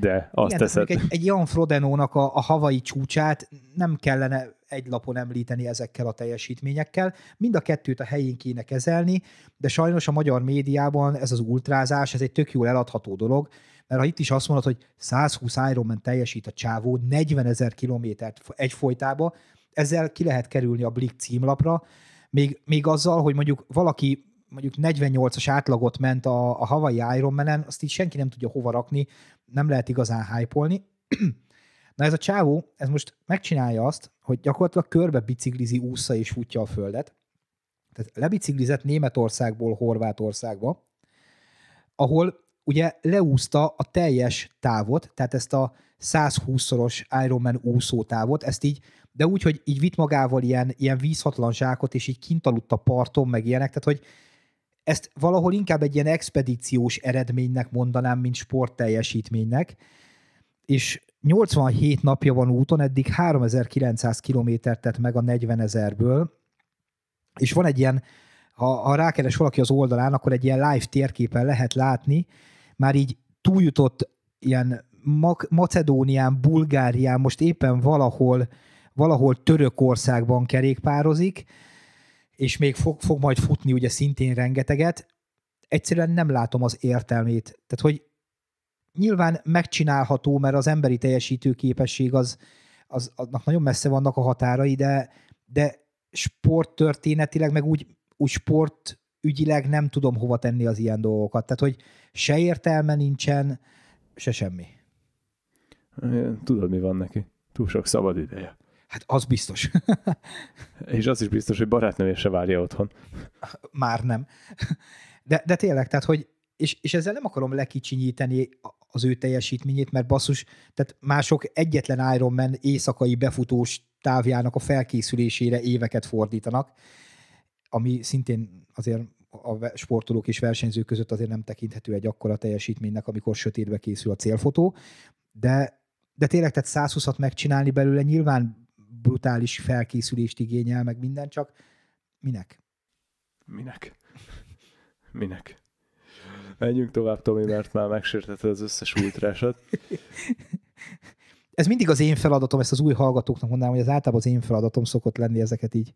de, azt igen, teszed. Egy, egy Jan Frodenónak a, a havai csúcsát nem kellene egy lapon említeni ezekkel a teljesítményekkel. Mind a kettőt a helyén kéne kezelni, de sajnos a magyar médiában ez az ultrázás, ez egy tök jól eladható dolog, mert ha itt is azt mondod, hogy 120 Ironman teljesít a csávó, 40 ezer kilométert egyfolytába, ezzel ki lehet kerülni a Blick címlapra, még, még azzal, hogy mondjuk valaki mondjuk 48-as átlagot ment a, a Hawaii Ironman-en, azt így senki nem tudja hova rakni, nem lehet igazán hype (clears throat) Na ez a csávó, ez most megcsinálja azt, hogy gyakorlatilag körbe biciklizi, úszza és futja a földet. Tehát lebiciklizett Németországból Horvátországba, ahol ugye leúszta a teljes távot, tehát ezt a 120-szoros Ironman távot, ezt így de úgy, hogy így vitt magával ilyen, ilyen vízhatlan zsákot, és így kint aludt a parton, meg ilyenek, tehát hogy ezt valahol inkább egy ilyen expedíciós eredménynek mondanám, mint sportteljesítménynek, és 87 napja van úton, eddig 3900 kilométert tett meg a 40 ezerből, és van egy ilyen, ha, ha rákeres valaki az oldalán, akkor egy ilyen live térképen lehet látni, már így túljutott ilyen Macedónián, Bulgárián, most éppen valahol valahol Törökországban kerékpározik, és még fog, fog majd futni ugye szintén rengeteget, egyszerűen nem látom az értelmét. Tehát, hogy nyilván megcsinálható, mert az emberi teljesítő képesség az, az, annak nagyon messze vannak a határai, de, de sporttörténetileg, meg úgy, úgy sport ügyileg nem tudom hova tenni az ilyen dolgokat. Tehát, hogy se értelme nincsen, se semmi. Tudod, mi van neki? Túl sok szabad ideje. Hát az biztos. És az is biztos, hogy barátnője se várja otthon. Már nem. De, de tényleg, tehát, hogy és, és ezzel nem akarom lekicsinyíteni az ő teljesítményét, mert basszus, tehát mások egyetlen Man éjszakai befutós távjának a felkészülésére éveket fordítanak, ami szintén azért a sportolók és versenyzők között azért nem tekinthető egy akkora teljesítménynek, amikor sötétbe készül a célfotó, de, de tényleg tehát 120-at megcsinálni belőle nyilván brutális felkészülést igényel, meg minden, csak minek? Minek? Minek? Menjünk tovább, Tomi, mert már megsértetted az összes ultrásat. Ez mindig az én feladatom, ezt az új hallgatóknak mondanám, hogy az általában az én feladatom szokott lenni ezeket így.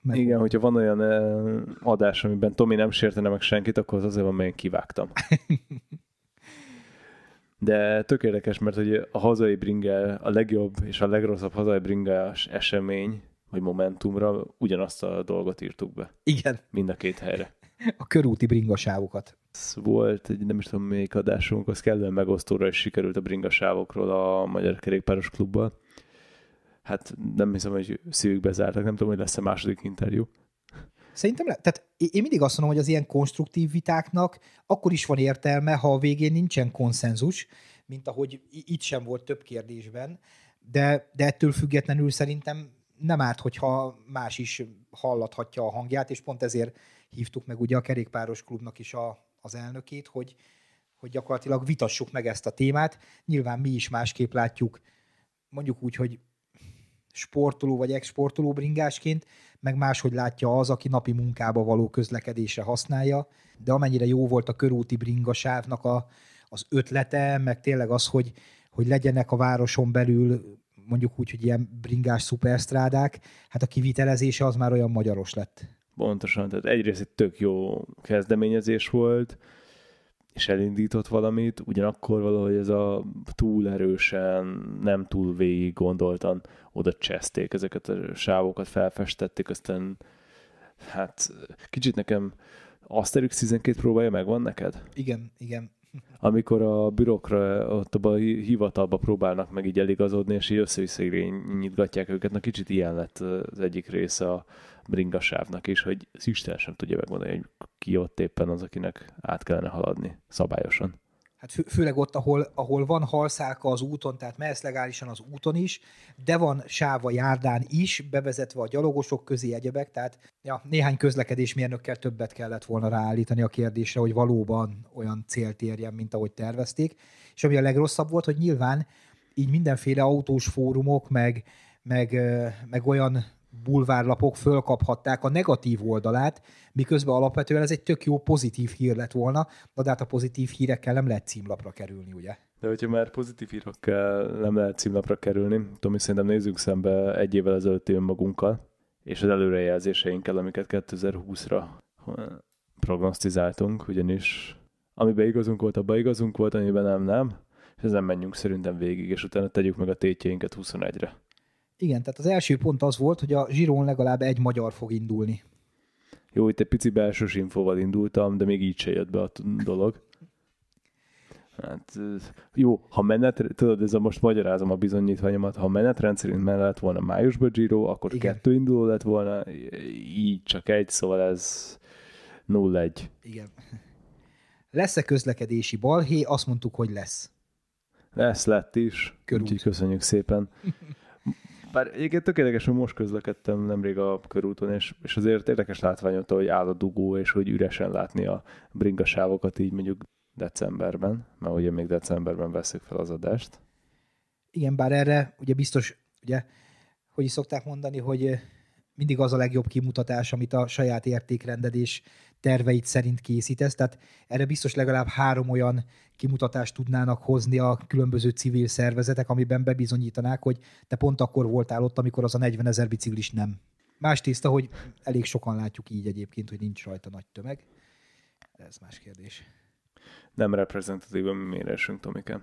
Meg... Igen, hogyha van olyan eh, adás, amiben Tomi nem sértene meg senkit, akkor az azért van, melyen kivágtam. (laughs) de tök érdekes, mert hogy a hazai bringel, a legjobb és a legrosszabb hazai bringás esemény, vagy momentumra ugyanazt a dolgot írtuk be. Igen. Mind a két helyre. A körúti bringasávokat. Ez volt egy, nem is tudom melyik adásunk, az kellően megosztóra is sikerült a bringasávokról a Magyar Kerékpáros klubban, Hát nem hiszem, hogy szívükbe zártak, nem tudom, hogy lesz-e második interjú. Szerintem le, tehát én mindig azt mondom, hogy az ilyen konstruktív vitáknak akkor is van értelme, ha a végén nincsen konszenzus, mint ahogy itt sem volt több kérdésben, de, de ettől függetlenül szerintem nem árt, hogyha más is hallathatja a hangját, és pont ezért hívtuk meg ugye a kerékpáros klubnak is a, az elnökét, hogy, hogy gyakorlatilag vitassuk meg ezt a témát. Nyilván mi is másképp látjuk, mondjuk úgy, hogy sportoló vagy exportoló bringásként, meg máshogy látja az, aki napi munkába való közlekedésre használja, de amennyire jó volt a körúti bringasávnak a, az ötlete, meg tényleg az, hogy, hogy legyenek a városon belül mondjuk úgy, hogy ilyen bringás szuperstrádák, hát a kivitelezése az már olyan magyaros lett. Pontosan, tehát egyrészt egy tök jó kezdeményezés volt, és elindított valamit, ugyanakkor valahogy ez a túl erősen, nem túl végig gondoltan oda cseszték ezeket a sávokat, felfestették, aztán hát kicsit nekem Asterix 12 próbája megvan neked? Igen, igen amikor a bürokra, ott a hivatalba próbálnak meg így eligazodni, és így össze nyitgatják őket. Na kicsit ilyen lett az egyik része a bringasávnak is, hogy az Isten sem tudja megmondani, hogy ki ott éppen az, akinek át kellene haladni szabályosan hát fő, főleg ott, ahol, ahol van halszálka az úton, tehát mehetsz legálisan az úton is, de van sáva járdán is, bevezetve a gyalogosok közé egyebek, tehát ja, néhány közlekedésmérnökkel többet kellett volna ráállítani a kérdésre, hogy valóban olyan célt érjen, mint ahogy tervezték. És ami a legrosszabb volt, hogy nyilván így mindenféle autós fórumok, meg, meg, meg olyan bulvárlapok fölkaphatták a negatív oldalát, miközben alapvetően ez egy tök jó pozitív hír lett volna, de hát a pozitív hírekkel nem lehet címlapra kerülni, ugye? De hogyha már pozitív hírekkel nem lehet címlapra kerülni, Tomi, szerintem nézzük szembe egy évvel ezelőtti önmagunkkal, és az előrejelzéseinkkel, amiket 2020-ra prognosztizáltunk, ugyanis amiben igazunk volt, abban igazunk volt, amiben nem, nem, és ezen menjünk szerintem végig, és utána tegyük meg a tétjeinket 21-re. Igen, tehát az első pont az volt, hogy a Zsirón legalább egy magyar fog indulni. Jó, itt egy pici belső infóval indultam, de még így se jött be a dolog. Hát, jó, ha menet, tudod, ez a most magyarázom a bizonyítványomat, ha menetrendszerint mellett volna májusban Giro, akkor Igen. kettő induló lett volna, így csak egy, szóval ez 0-1. Igen. Lesz-e közlekedési balhé? Azt mondtuk, hogy lesz. Lesz, lett is. Körút. Úgyhogy köszönjük szépen. (laughs) Bár egyébként tökéletes, érdekes, hogy most közlekedtem nemrég a körúton, és, és azért érdekes látvány ott, hogy áll a dugó, és hogy üresen látni a bringasávokat így mondjuk decemberben, mert ugye még decemberben veszük fel az adást. Igen, bár erre ugye biztos, ugye, hogy is szokták mondani, hogy mindig az a legjobb kimutatás, amit a saját értékrended és terveid szerint készítesz, tehát erre biztos legalább három olyan kimutatást tudnának hozni a különböző civil szervezetek, amiben bebizonyítanák, hogy te pont akkor voltál ott, amikor az a 40 ezer biciklis nem. Más tiszta, hogy elég sokan látjuk így egyébként, hogy nincs rajta nagy tömeg. Ez más kérdés. Nem reprezentatív a mérésünk, Tomikám.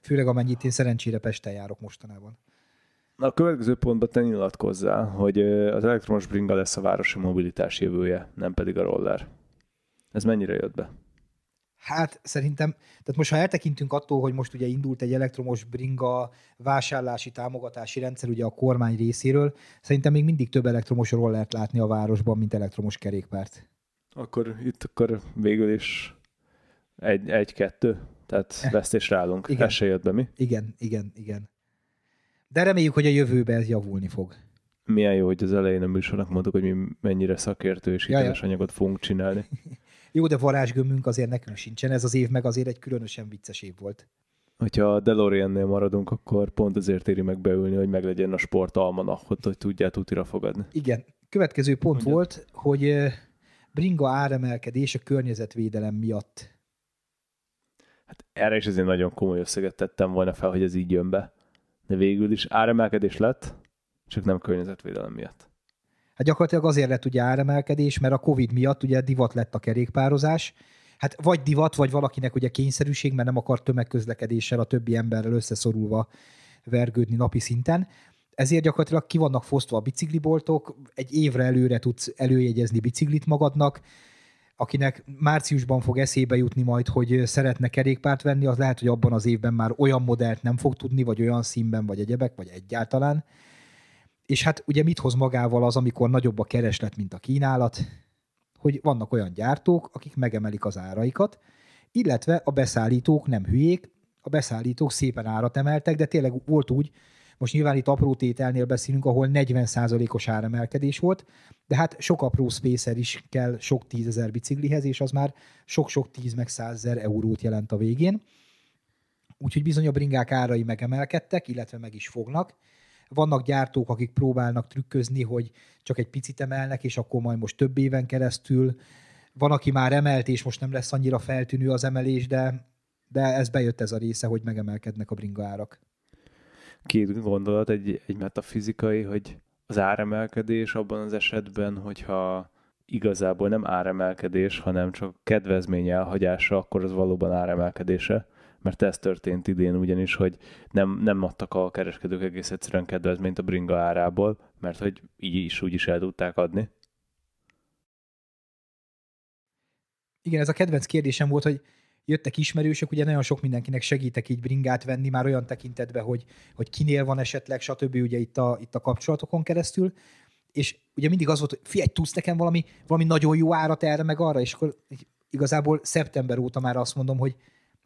Főleg amennyit én szerencsére Pesten járok mostanában a következő pontban te nyilatkozzál, hogy az elektromos bringa lesz a városi mobilitás jövője, nem pedig a roller. Ez mennyire jött be? Hát szerintem, tehát most ha eltekintünk attól, hogy most ugye indult egy elektromos bringa vásárlási támogatási rendszer ugye a kormány részéről, szerintem még mindig több elektromos rollert látni a városban, mint elektromos kerékpárt. Akkor itt akkor végül is egy-kettő, egy, kettő, tehát eh, vesztésre állunk. Igen. Ez se jött be, mi? Igen, igen, igen. De reméljük, hogy a jövőben ez javulni fog. Milyen jó, hogy az elején a műsornak mondtuk, hogy mi mennyire szakértő és hiteles ja, anyagot fogunk csinálni. (laughs) jó, de varázsgömbünk azért nekünk sincsen, ez az év meg azért egy különösen vicces év volt. Hogyha a DeLorean-nél maradunk, akkor pont azért éri meg beülni, hogy meglegyen a sportalmanak, hogy tudjál tudira fogadni. Igen. Következő pont Mondjad. volt, hogy bringa áremelkedés a környezetvédelem miatt. Hát erre is azért nagyon komoly összeget tettem volna fel, hogy ez így jön be de végül is áremelkedés lett, csak nem környezetvédelem miatt. Hát gyakorlatilag azért lett ugye áremelkedés, mert a Covid miatt ugye divat lett a kerékpározás, hát vagy divat, vagy valakinek ugye kényszerűség, mert nem akar tömegközlekedéssel a többi emberrel összeszorulva vergődni napi szinten. Ezért gyakorlatilag ki vannak fosztva a bicikliboltok, egy évre előre tudsz előjegyezni biciklit magadnak, akinek márciusban fog eszébe jutni majd, hogy szeretne kerékpárt venni, az lehet, hogy abban az évben már olyan modellt nem fog tudni, vagy olyan színben, vagy egyebek, vagy egyáltalán. És hát ugye mit hoz magával az, amikor nagyobb a kereslet, mint a kínálat, hogy vannak olyan gyártók, akik megemelik az áraikat, illetve a beszállítók nem hülyék, a beszállítók szépen árat emeltek, de tényleg volt úgy, most nyilván itt apró tételnél beszélünk, ahol 40%-os áremelkedés volt, de hát sok apró spacer is kell sok tízezer biciklihez, és az már sok-sok tíz meg százezer eurót jelent a végén. Úgyhogy bizony a bringák árai megemelkedtek, illetve meg is fognak. Vannak gyártók, akik próbálnak trükközni, hogy csak egy picit emelnek, és akkor majd most több éven keresztül. Van, aki már emelt, és most nem lesz annyira feltűnő az emelés, de, de ez bejött ez a része, hogy megemelkednek a bringa árak két gondolat, egy, egy metafizikai, hogy az áremelkedés abban az esetben, hogyha igazából nem áremelkedés, hanem csak kedvezmény elhagyása, akkor az valóban áremelkedése. Mert ez történt idén ugyanis, hogy nem, nem adtak a kereskedők egész egyszerűen kedvezményt a bringa árából, mert hogy így is, úgy is el tudták adni. Igen, ez a kedvenc kérdésem volt, hogy jöttek ismerősök, ugye nagyon sok mindenkinek segítek így bringát venni, már olyan tekintetben, hogy, hogy kinél van esetleg, stb. ugye itt a, itt a kapcsolatokon keresztül, és ugye mindig az volt, hogy egy tudsz nekem valami, valami nagyon jó árat erre, meg arra, és akkor igazából szeptember óta már azt mondom, hogy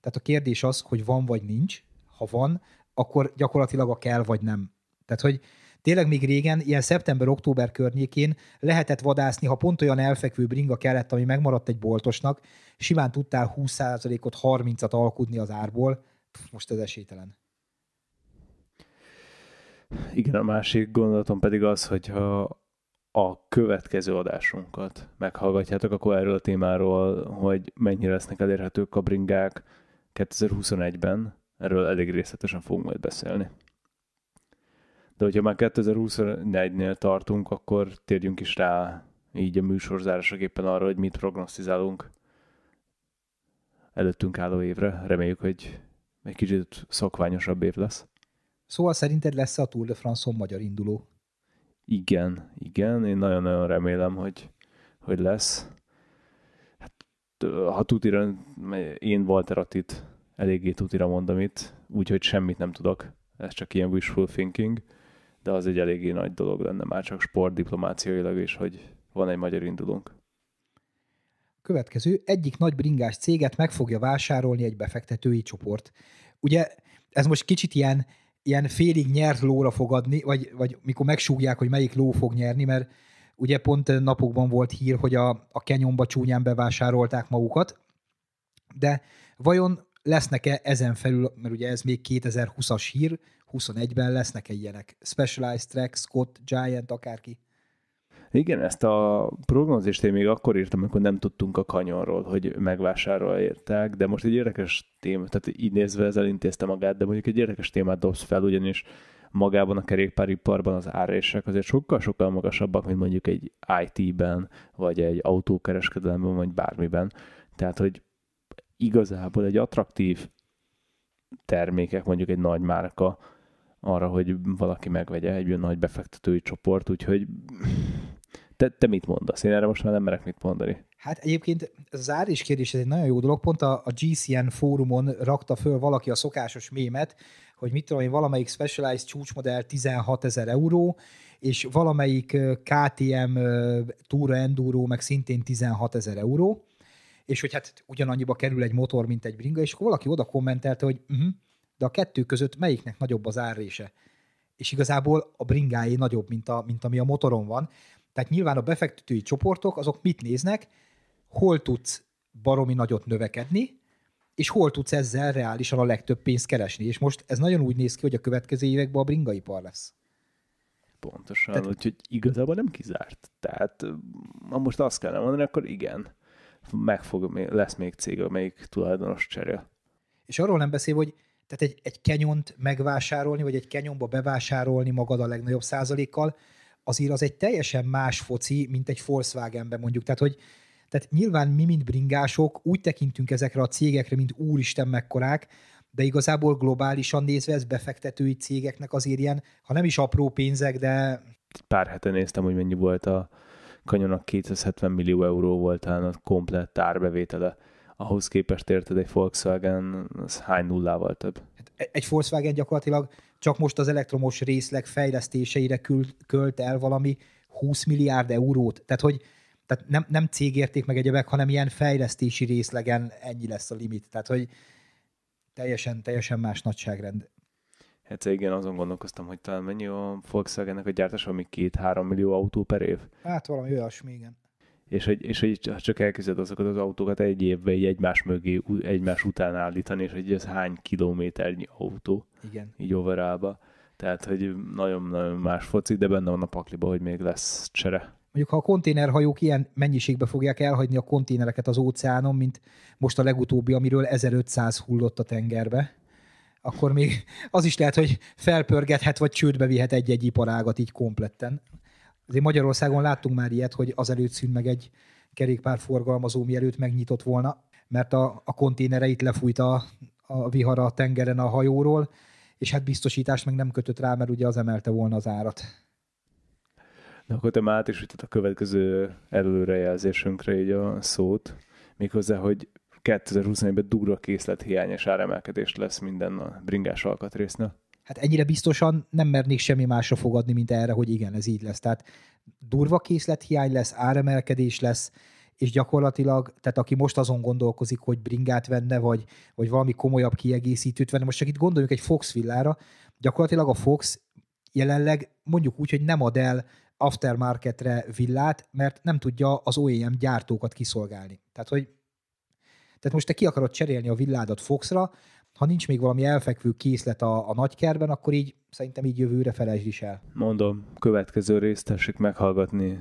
tehát a kérdés az, hogy van vagy nincs, ha van, akkor gyakorlatilag a kell vagy nem. Tehát, hogy Tényleg még régen, ilyen szeptember-október környékén lehetett vadászni, ha pont olyan elfekvő bringa kellett, ami megmaradt egy boltosnak, simán tudtál 20%-ot, 30-at alkudni az árból. Most ez esélytelen. Igen, a másik gondolatom pedig az, hogyha a következő adásunkat meghallgatjátok, akkor erről a témáról, hogy mennyire lesznek elérhetők a bringák 2021-ben, erről elég részletesen fogunk majd beszélni de hogyha már 2024 nél tartunk, akkor térjünk is rá így a éppen arra, hogy mit prognosztizálunk előttünk álló évre. Reméljük, hogy egy kicsit szokványosabb év lesz. Szóval szerinted lesz a Tour de France-on magyar induló? Igen, igen, én nagyon-nagyon remélem, hogy, hogy lesz. Hát, ha tutira, én Walter Attit eléggé tutira mondom itt, úgyhogy semmit nem tudok. Ez csak ilyen wishful thinking de az egy eléggé nagy dolog lenne már csak sportdiplomáciailag is, hogy van egy magyar indulunk. Következő, egyik nagy bringás céget meg fogja vásárolni egy befektetői csoport. Ugye ez most kicsit ilyen, ilyen félig nyert lóra fog adni, vagy, vagy mikor megsúgják, hogy melyik ló fog nyerni, mert ugye pont napokban volt hír, hogy a, a kenyomba csúnyán bevásárolták magukat, de vajon lesznek-e ezen felül, mert ugye ez még 2020-as hír, 21-ben lesznek egy ilyenek? Specialized Track, Scott, Giant, akárki? Igen, ezt a prognózist én még akkor írtam, amikor nem tudtunk a kanyonról, hogy megvásárolták, de most egy érdekes téma, tehát így nézve ezzel intézte magát, de mondjuk egy érdekes témát dobsz fel, ugyanis magában a kerékpáriparban az árések azért sokkal-sokkal magasabbak, mint mondjuk egy IT-ben, vagy egy autókereskedelemben, vagy bármiben. Tehát, hogy igazából egy attraktív termékek, mondjuk egy nagy márka, arra, hogy valaki megvegye egy olyan nagy befektetői csoport, úgyhogy te, te mit mondasz? Én erre most már nem merek mit mondani. Hát egyébként ez az árés kérdés, ez egy nagyon jó dolog. Pont a, a GCN fórumon rakta föl valaki a szokásos mémet, hogy mit tudom én, valamelyik Specialized csúcsmodell 16 ezer euró, és valamelyik KTM tour Enduro meg szintén 16 ezer euró, és hogy hát ugyanannyiba kerül egy motor, mint egy bringa, és akkor valaki oda kommentelte, hogy uh-huh, de a kettő között melyiknek nagyobb az árrése? És igazából a bringáé nagyobb, mint, a, mint ami a motoron van. Tehát nyilván a befektetői csoportok azok mit néznek, hol tudsz baromi nagyot növekedni, és hol tudsz ezzel reálisan a legtöbb pénzt keresni. És most ez nagyon úgy néz ki, hogy a következő években a bringaipar lesz. Pontosan, Tehát... úgyhogy igazából nem kizárt. Tehát ha most azt kellene mondani, akkor igen, meg fog, lesz még cég, amelyik tulajdonos cserél. És arról nem beszél, hogy tehát egy, egy kenyont megvásárolni, vagy egy kenyomba bevásárolni magad a legnagyobb százalékkal, azért az egy teljesen más foci, mint egy Volkswagenben mondjuk. Tehát, hogy tehát nyilván mi, mint bringások, úgy tekintünk ezekre a cégekre, mint úristen mekkorák, de igazából globálisan nézve ez befektetői cégeknek azért ilyen, ha nem is apró pénzek, de... Pár hete néztem, hogy mennyi volt a kanyonak 270 millió euró volt talán a komplett árbevétele ahhoz képest érted egy Volkswagen, az hány nullával több? Hát egy Volkswagen gyakorlatilag csak most az elektromos részleg fejlesztéseire kül- költ el valami 20 milliárd eurót. Tehát, hogy tehát nem, nem cégérték meg egyebek, hanem ilyen fejlesztési részlegen ennyi lesz a limit. Tehát, hogy teljesen, teljesen más nagyságrend. Hát igen, azon gondolkoztam, hogy talán mennyi a Volkswagennek a gyártása, ami két-három millió autó per év. Hát valami olyasmi, igen és hogy, és hogy csak elkezded azokat az autókat egy évben így egymás mögé, egymás után állítani, és hogy ez hány kilométernyi autó. Igen. Így overába. Tehát, hogy nagyon-nagyon más foci, de benne van a pakliba, hogy még lesz csere. Mondjuk, ha a konténerhajók ilyen mennyiségbe fogják elhagyni a konténereket az óceánon, mint most a legutóbbi, amiről 1500 hullott a tengerbe, akkor még az is lehet, hogy felpörgethet, vagy csődbe vihet egy-egy iparágat így kompletten. Azért Magyarországon láttunk már ilyet, hogy azelőtt szűn meg egy kerékpár forgalmazó, mielőtt megnyitott volna, mert a, a konténereit lefújt a, a vihara a tengeren a hajóról, és hát biztosítást meg nem kötött rá, mert ugye az emelte volna az árat. Na akkor te már is a következő előrejelzésünkre így a szót, méghozzá, hogy 2021-ben durva hiányos áremelkedést lesz minden a bringás alkatrésznél hát ennyire biztosan nem mernék semmi másra fogadni, mint erre, hogy igen, ez így lesz. Tehát durva készlethiány lesz, áremelkedés lesz, és gyakorlatilag, tehát aki most azon gondolkozik, hogy bringát venne, vagy, vagy valami komolyabb kiegészítőt venne, most csak itt gondoljuk egy Fox villára, gyakorlatilag a Fox jelenleg mondjuk úgy, hogy nem ad el aftermarketre villát, mert nem tudja az OEM gyártókat kiszolgálni. Tehát, hogy tehát most te ki akarod cserélni a villádat Foxra, ha nincs még valami elfekvő készlet a, a nagykerben, akkor így szerintem így jövőre felejtsd is el. Mondom, következő részt tessék meghallgatni,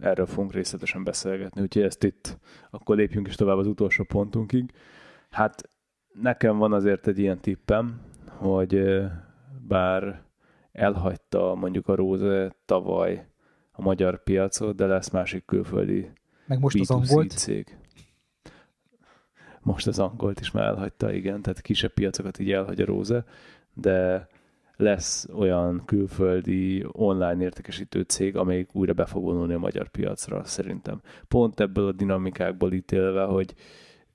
erről fogunk részletesen beszélgetni, úgyhogy ezt itt akkor lépjünk is tovább az utolsó pontunkig. Hát nekem van azért egy ilyen tippem, hogy bár elhagyta mondjuk a Róze tavaly a magyar piacot, de lesz másik külföldi Meg most B2C az angolt. cég most az angolt is már elhagyta, igen, tehát kisebb piacokat így elhagy a Róze, de lesz olyan külföldi online értékesítő cég, amelyik újra be fog vonulni a magyar piacra, szerintem. Pont ebből a dinamikákból ítélve, hogy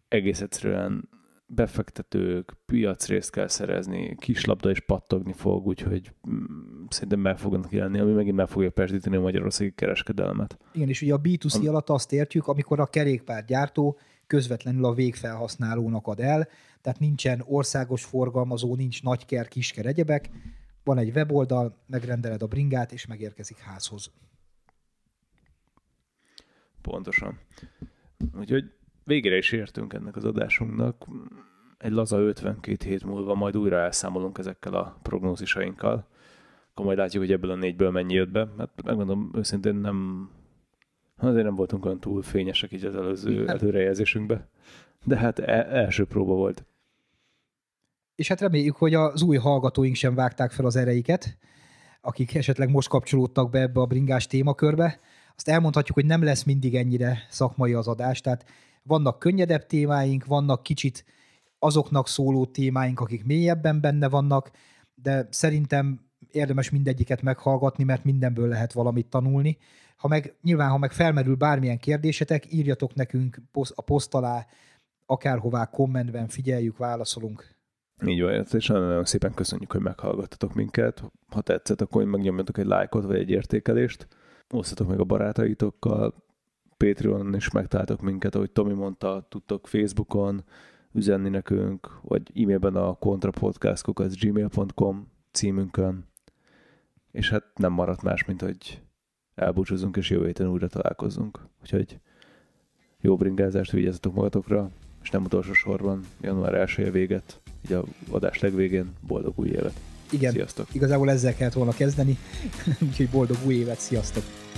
egész egyszerűen befektetők, piacrészt kell szerezni, kislabda is pattogni fog, úgyhogy mm, szerintem meg fognak jelenni, ami megint meg fogja persdíteni a magyarországi kereskedelmet. Igen, és ugye a B2C alatt azt értjük, amikor a kerékpárgyártó közvetlenül a végfelhasználónak ad el, tehát nincsen országos forgalmazó, nincs nagyker, kisker, egyebek, van egy weboldal, megrendeled a bringát, és megérkezik házhoz. Pontosan. Úgyhogy végére is értünk ennek az adásunknak. Egy laza 52 hét múlva majd újra elszámolunk ezekkel a prognózisainkkal. Akkor majd látjuk, hogy ebből a négyből mennyi jött be. Hát megmondom őszintén, nem Azért nem voltunk olyan túl fényesek így az előző nem. előrejelzésünkbe. De hát e- első próba volt. És hát reméljük, hogy az új hallgatóink sem vágták fel az ereiket, akik esetleg most kapcsolódtak be ebbe a bringás témakörbe. Azt elmondhatjuk, hogy nem lesz mindig ennyire szakmai az adás, tehát vannak könnyedebb témáink, vannak kicsit azoknak szóló témáink, akik mélyebben benne vannak, de szerintem érdemes mindegyiket meghallgatni, mert mindenből lehet valamit tanulni. Ha meg, nyilván, ha meg felmerül bármilyen kérdésetek, írjatok nekünk a poszt alá, akárhová kommentben figyeljük, válaszolunk. Így van, és nagyon szépen köszönjük, hogy meghallgattatok minket. Ha tetszett, akkor megnyomjatok egy lájkot vagy egy értékelést. Osztatok meg a barátaitokkal, Patreonon is megtaláltok minket, ahogy Tomi mondta, tudtok Facebookon üzenni nekünk, vagy e-mailben a kontrapodcastkokat gmail.com címünkön. És hát nem maradt más, mint hogy elbúcsúzunk, és jövő héten újra találkozunk. Úgyhogy jó bringázást, vigyázzatok magatokra, és nem utolsó sorban január 1 véget, így a adás legvégén boldog új évet. Igen, sziasztok. igazából ezzel kellett volna kezdeni, (laughs) úgyhogy boldog új évet, sziasztok!